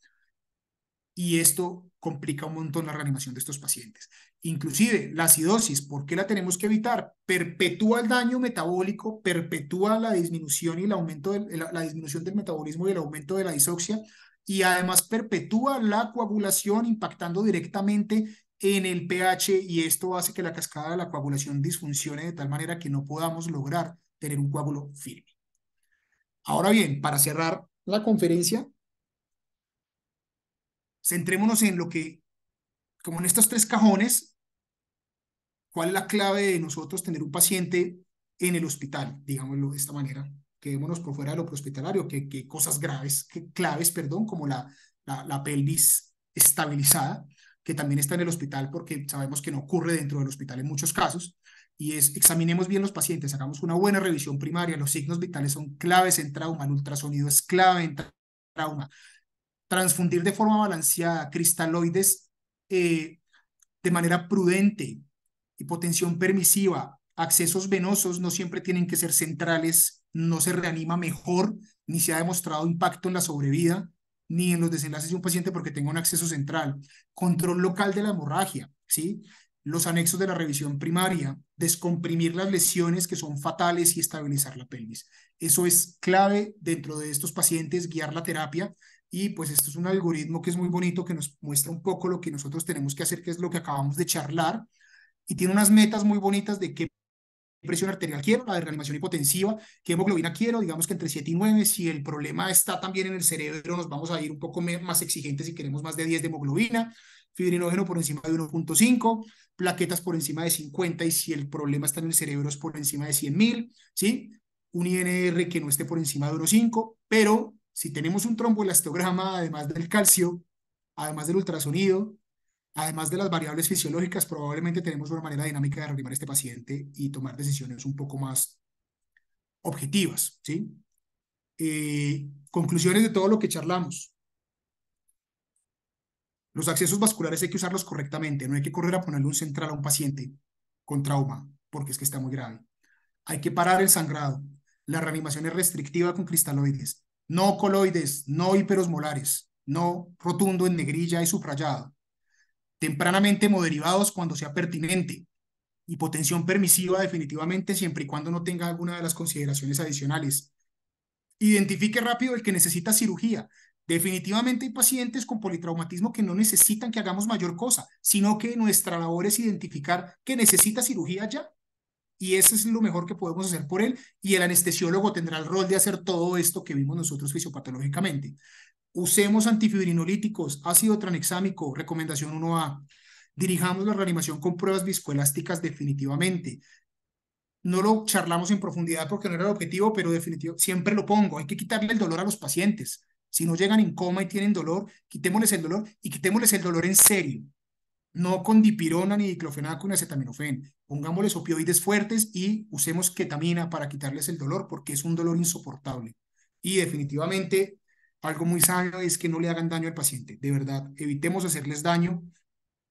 S2: y esto complica un montón la reanimación de estos pacientes. Inclusive la acidosis, ¿por qué la tenemos que evitar? Perpetúa el daño metabólico, perpetúa la disminución y el aumento la, disminución del metabolismo y el aumento de la disoxia y además perpetúa la coagulación impactando directamente en el pH y esto hace que la cascada de la coagulación disfuncione de tal manera que no podamos lograr tener un coágulo firme. Ahora bien, para cerrar la conferencia, centrémonos en lo que, como en estos tres cajones, ¿Cuál es la clave de nosotros tener un paciente en el hospital, digámoslo de esta manera? Quedémonos por fuera de lo prehospitalario, que, que cosas graves, que claves, perdón, como la, la, pelvis estabilizada, que también está en el hospital porque sabemos que no ocurre dentro del hospital en muchos casos, y es examinemos bien los pacientes, hagamos una buena revisión primaria, los signos vitales son claves en trauma, el ultrasonido es clave en trauma, transfundir de forma balanceada cristaloides eh, de manera prudente, hipotensión permisiva, accesos venosos no siempre tienen que ser centrales, no se reanima mejor, ni se ha demostrado impacto en la sobrevida, ni en los desenlaces de un paciente porque tenga un acceso central. Control local de la hemorragia, ¿sí? Los anexos de la revisión primaria, descomprimir las lesiones que son fatales y estabilizar la pelvis. Eso es clave dentro de estos pacientes, guiar la terapia. Y pues esto es un algoritmo que es muy bonito, que nos muestra un poco lo que nosotros tenemos que hacer, que es lo que acabamos de charlar, y tiene unas metas muy bonitas de qué presión arterial quiero, la de reanimación hipotensiva, qué hemoglobina quiero, digamos que entre 7 y 9, si el problema está también en el cerebro, nos vamos a ir un poco más exigentes si queremos más de 10 de hemoglobina, fibrinógeno por encima de 1.5, plaquetas por encima de 50 y si el problema está en el cerebro es por encima de 100.000, ¿sí? Un INR que no esté por encima de 1.5, pero si tenemos un tromboelastograma, además del calcio, además del ultrasonido, Además de las variables fisiológicas, probablemente tenemos una manera dinámica de reanimar a este paciente y tomar decisiones un poco más objetivas. ¿sí? Eh, conclusiones de todo lo que charlamos. Los accesos vasculares hay que usarlos correctamente, no hay que correr a ponerle un central a un paciente con trauma, porque es que está muy grave. Hay que parar el sangrado. La reanimación es restrictiva con cristaloides, no coloides, no hiperosmolares, no rotundo en negrilla y subrayado tempranamente hemoderivados cuando sea pertinente, hipotensión permisiva definitivamente siempre y cuando no tenga alguna de las consideraciones adicionales. Identifique rápido el que necesita cirugía. Definitivamente hay pacientes con politraumatismo que no necesitan que hagamos mayor cosa, sino que nuestra labor es identificar que necesita cirugía ya. Y eso es lo mejor que podemos hacer por él. Y el anestesiólogo tendrá el rol de hacer todo esto que vimos nosotros fisiopatológicamente usemos antifibrinolíticos, ácido tranexámico, recomendación 1A. Dirijamos la reanimación con pruebas viscoelásticas definitivamente. No lo charlamos en profundidad porque no era el objetivo, pero definitivo, siempre lo pongo. Hay que quitarle el dolor a los pacientes. Si no llegan en coma y tienen dolor, quitémosles el dolor y quitémosles el dolor en serio. No con dipirona, ni diclofenaco, ni acetaminofén. Pongámosles opioides fuertes y usemos ketamina para quitarles el dolor porque es un dolor insoportable. Y definitivamente algo muy sano es que no le hagan daño al paciente, de verdad, evitemos hacerles daño.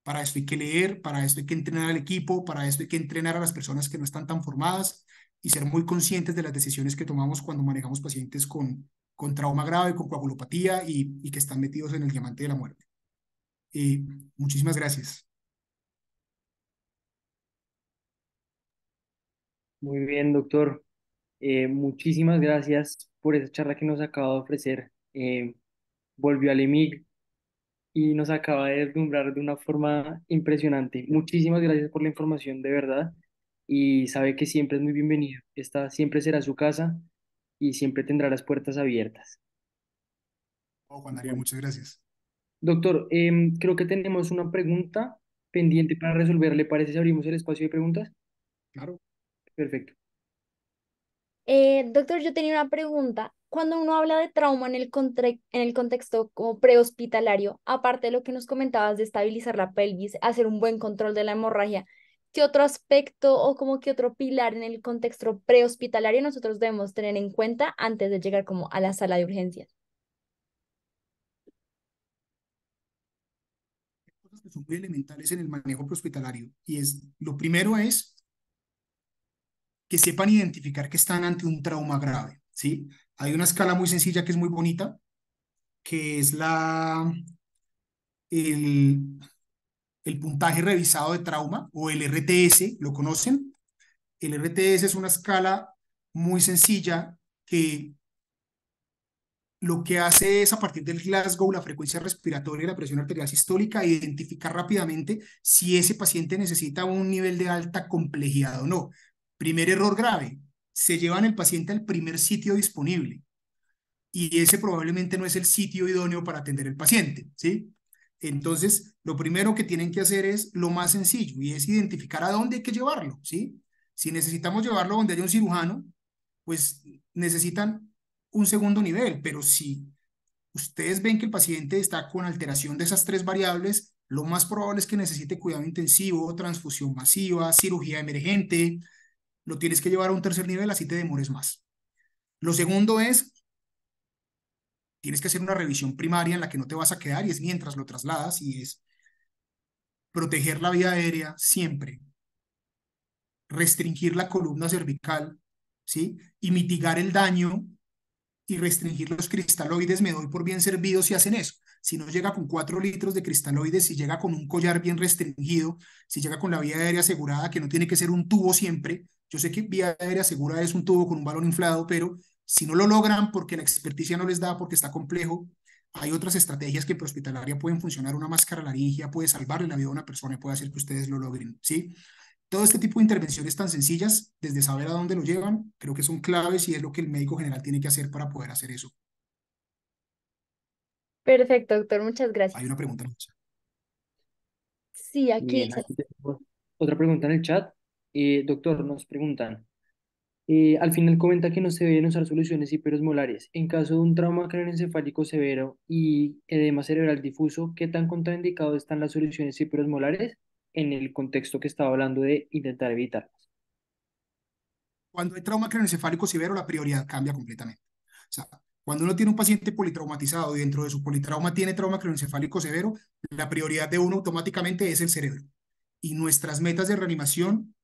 S2: Para esto hay que leer, para esto hay que entrenar al equipo, para esto hay que entrenar a las personas que no están tan formadas y ser muy conscientes de las decisiones que tomamos cuando manejamos pacientes con, con trauma grave, con coagulopatía y, y que están metidos en el diamante de la muerte. Y eh, muchísimas gracias.
S3: Muy bien, doctor. Eh, muchísimas gracias por esa charla que nos acaba de ofrecer. Eh, volvió al Emig y nos acaba de deslumbrar de una forma impresionante. Muchísimas gracias por la información, de verdad. Y sabe que siempre es muy bienvenido. Esta siempre será su casa y siempre tendrá las puertas abiertas. Oh, Juan Darío, muchas gracias. Doctor, em, creo que tenemos una pregunta pendiente para resolver. ¿Le parece si abrimos el espacio de preguntas? Claro. Perfecto.
S1: Eh, doctor, yo tenía una pregunta cuando uno habla de trauma en el, en el contexto como prehospitalario, aparte de lo que nos comentabas de estabilizar la pelvis, hacer un buen control de la hemorragia, ¿qué otro aspecto o como qué otro pilar en el contexto prehospitalario nosotros debemos tener en cuenta antes de llegar como a la sala de urgencias?
S2: Cosas que son muy elementales en el manejo prehospitalario y es lo primero es que sepan identificar que están ante un trauma grave, ¿sí? Hay una escala muy sencilla que es muy bonita, que es la, el, el puntaje revisado de trauma o el RTS, ¿lo conocen? El RTS es una escala muy sencilla que lo que hace es a partir del Glasgow, la frecuencia respiratoria y la presión arterial sistólica, identificar rápidamente si ese paciente necesita un nivel de alta complejidad o no. Primer error grave, se llevan el paciente al primer sitio disponible y ese probablemente no es el sitio idóneo para atender el paciente, ¿sí? Entonces, lo primero que tienen que hacer es lo más sencillo y es identificar a dónde hay que llevarlo, ¿sí? Si necesitamos llevarlo donde haya un cirujano, pues necesitan un segundo nivel, pero si ustedes ven que el paciente está con alteración de esas tres variables, lo más probable es que necesite cuidado intensivo, transfusión masiva, cirugía emergente, lo tienes que llevar a un tercer nivel, así te demores más. Lo segundo es, tienes que hacer una revisión primaria en la que no te vas a quedar y es mientras lo trasladas y es proteger la vía aérea siempre, restringir la columna cervical, ¿sí? Y mitigar el daño y restringir los cristaloides, me doy por bien servido si hacen eso si no llega con cuatro litros de cristaloides, si llega con un collar bien restringido, si llega con la vía aérea asegurada, que no tiene que ser un tubo siempre. Yo sé que vía aérea asegurada es un tubo con un balón inflado, pero si no lo logran porque la experticia no les da, porque está complejo, hay otras estrategias que hospitalaria pueden funcionar. Una máscara laringea puede salvarle la vida a una persona y puede hacer que ustedes lo logren, ¿sí? Todo este tipo de intervenciones tan sencillas, desde saber a dónde lo llevan, creo que son claves y es lo que el médico general tiene que hacer para poder hacer eso.
S1: Perfecto, doctor, muchas gracias. Hay una pregunta Sí, aquí.
S3: otra pregunta en el chat. y eh, doctor, nos preguntan. Eh, al final comenta que no se deben usar soluciones hiperosmolares. En caso de un trauma craneoencefálico severo y edema cerebral difuso, ¿qué tan contraindicado están las soluciones hiperosmolares en el contexto que estaba hablando de intentar evitarlas?
S2: Cuando hay trauma craneoencefálico severo, la prioridad cambia completamente.
S3: O sea,
S2: cuando uno tiene un paciente politraumatizado y dentro de su politrauma tiene trauma craneoencefálico severo, la prioridad de uno automáticamente es el cerebro. Y nuestras metas de reanimación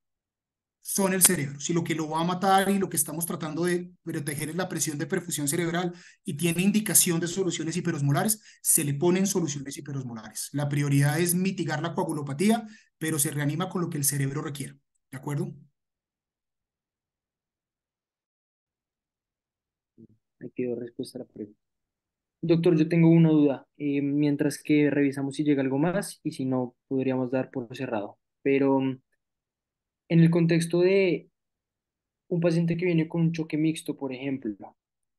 S2: son el cerebro. Si lo que lo va a matar y lo que estamos tratando de proteger es la presión de perfusión cerebral y tiene indicación de soluciones hiperosmolares, se le ponen soluciones hiperosmolares. La prioridad es mitigar la coagulopatía, pero se reanima con lo que el cerebro requiere. ¿De acuerdo?
S3: Aquí quedó respuesta a la pregunta. Doctor, yo tengo una duda, eh, mientras que revisamos si llega algo más y si no, podríamos dar por cerrado. Pero mm, en el contexto de un paciente que viene con un choque mixto, por ejemplo,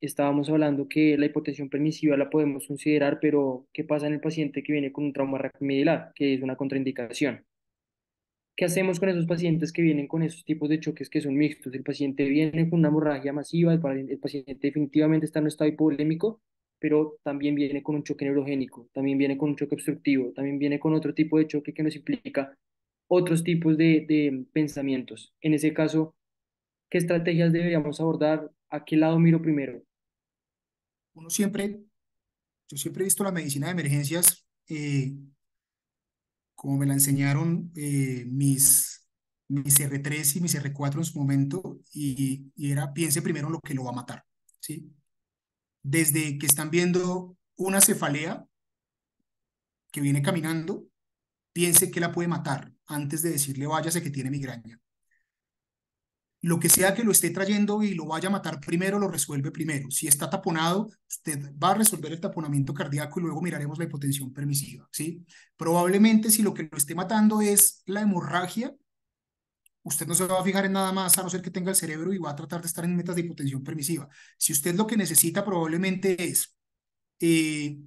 S3: estábamos hablando que la hipotensión permisiva la podemos considerar, pero ¿qué pasa en el paciente que viene con un trauma raquimedular, que es una contraindicación? ¿Qué hacemos con esos pacientes que vienen con esos tipos de choques que son mixtos? El paciente viene con una hemorragia masiva, el, paciente definitivamente está en un estado hipovolémico, pero también viene con un choque neurogénico, también viene con un choque obstructivo, también viene con otro tipo de choque que nos implica otros tipos de, pensamientos. En ese caso, ¿qué estrategias deberíamos abordar? ¿A qué lado miro primero? Uno siempre, yo siempre he visto la medicina de emergencias eh, como me la
S2: enseñaron eh, mis, mis R3 y mis R4 en su momento, y, y, era piense primero en lo que lo va a matar, ¿sí? Desde que están viendo una cefalea que viene caminando, piense que la puede matar antes de decirle váyase que tiene migraña lo que sea que lo esté trayendo y lo vaya a matar primero, lo resuelve primero. Si está taponado, usted va a resolver el taponamiento cardíaco y luego miraremos la hipotensión permisiva, ¿sí? Probablemente si lo que lo esté matando es la hemorragia, usted no se va a fijar en nada más a no ser que tenga el cerebro y va a tratar de estar en metas de hipotensión permisiva. Si usted lo que necesita probablemente es eh,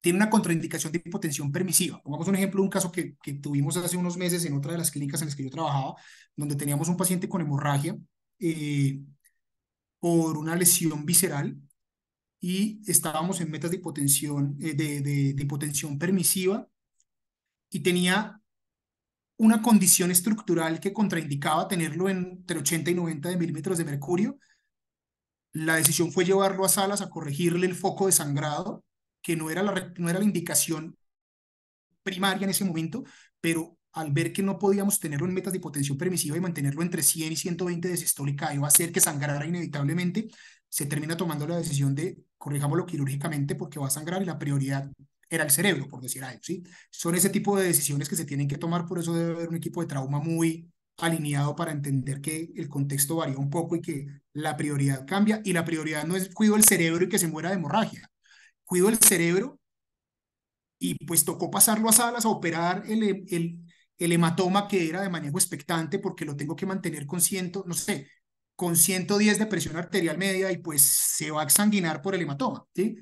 S2: tiene una contraindicación de hipotensión permisiva. Pongamos un ejemplo, un caso que, que, tuvimos hace unos meses en otra de las clínicas en las que yo trabajaba, donde teníamos un paciente con hemorragia eh, por una lesión visceral y estábamos en metas de hipotensión, eh, de, de, hipotensión permisiva y tenía una condición estructural que contraindicaba tenerlo entre 80 y 90 de milímetros de mercurio. La decisión fue llevarlo a salas a corregirle el foco de sangrado que no era la, no era la indicación primaria en ese momento, pero al ver que no podíamos tenerlo en metas de hipotensión permisiva y mantenerlo entre 100 y 120 de sistólica, iba a ser que sangrara inevitablemente, se termina tomando la decisión de corrijámoslo quirúrgicamente porque va a sangrar y la prioridad era el cerebro, por decir algo, ¿sí? Son ese tipo de decisiones que se tienen que tomar, por eso debe haber un equipo de trauma muy alineado para entender que el contexto varía un poco y que la prioridad cambia y la prioridad no es cuido el cerebro y que se muera de hemorragia, cuido el cerebro y pues tocó pasarlo a salas a operar el, el, hematoma que era de manejo expectante porque lo tengo que mantener con ciento, no sé, con 110 de presión arterial media y pues se va a exsanguinar por el hematoma, ¿sí?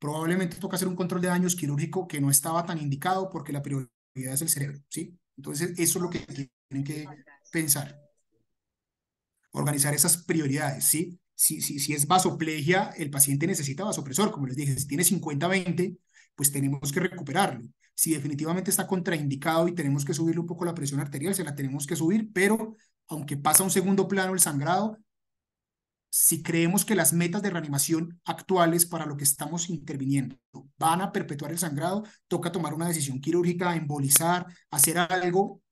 S2: Probablemente toca hacer un control de daños quirúrgico que no estaba tan indicado porque la prioridad es el cerebro, ¿sí? Entonces, eso es lo que tienen que pensar. Organizar esas prioridades, ¿sí? si, es vasoplegia, el paciente necesita vasopresor, como les dije, si tiene 50-20, pues tenemos que recuperarlo. Si definitivamente está contraindicado y tenemos que subirle un poco la presión arterial, se la tenemos que subir, pero aunque pasa a un segundo plano el sangrado, si creemos que las metas de reanimación actuales para lo que estamos interviniendo van a perpetuar el sangrado, toca tomar una decisión quirúrgica, embolizar, hacer algo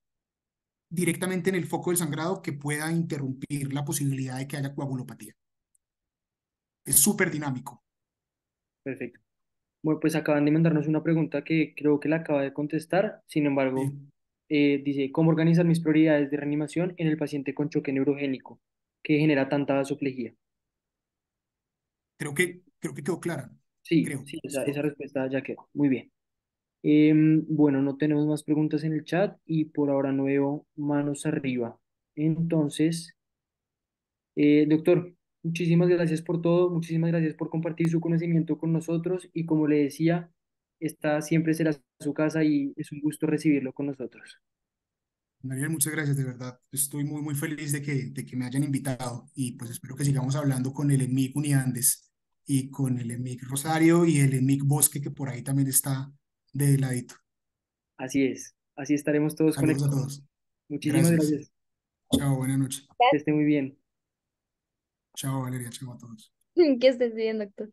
S2: directamente en el foco del sangrado que pueda interrumpir la posibilidad de que haya coagulopatía es súper dinámico.
S3: Perfecto. Bueno, pues acaban de mandarnos una pregunta que creo que la acaba de contestar. Sin embargo, eh, dice, ¿cómo organizar mis prioridades de reanimación en el paciente con choque neurogénico que genera tanta vasoplejía? Creo que, creo que quedó clara. Sí, creo. sí esa, respuesta ya quedó. Muy bien. Em, bueno, no tenemos más preguntas en el chat y por ahora no veo manos arriba. Entonces, eh, doctor, Muchísimas gracias por todo, muchísimas gracias por compartir su conocimiento con nosotros y como le decía, esta siempre será su casa y es un gusto recibirlo con nosotros.
S2: Daniel, muchas gracias, de verdad. Estoy muy, muy feliz de que, de que me hayan invitado y pues espero que sigamos hablando con el EMIC Uniandes y con el EMIC Rosario y el EMIC Bosque, que por ahí también está de ladito.
S3: Así es, así estaremos todos conectados. Muchísimas gracias. Chao, buenas noches. Que esté muy bien. Chao, Valeria, chao a todos.
S1: Que estés bien, doctor.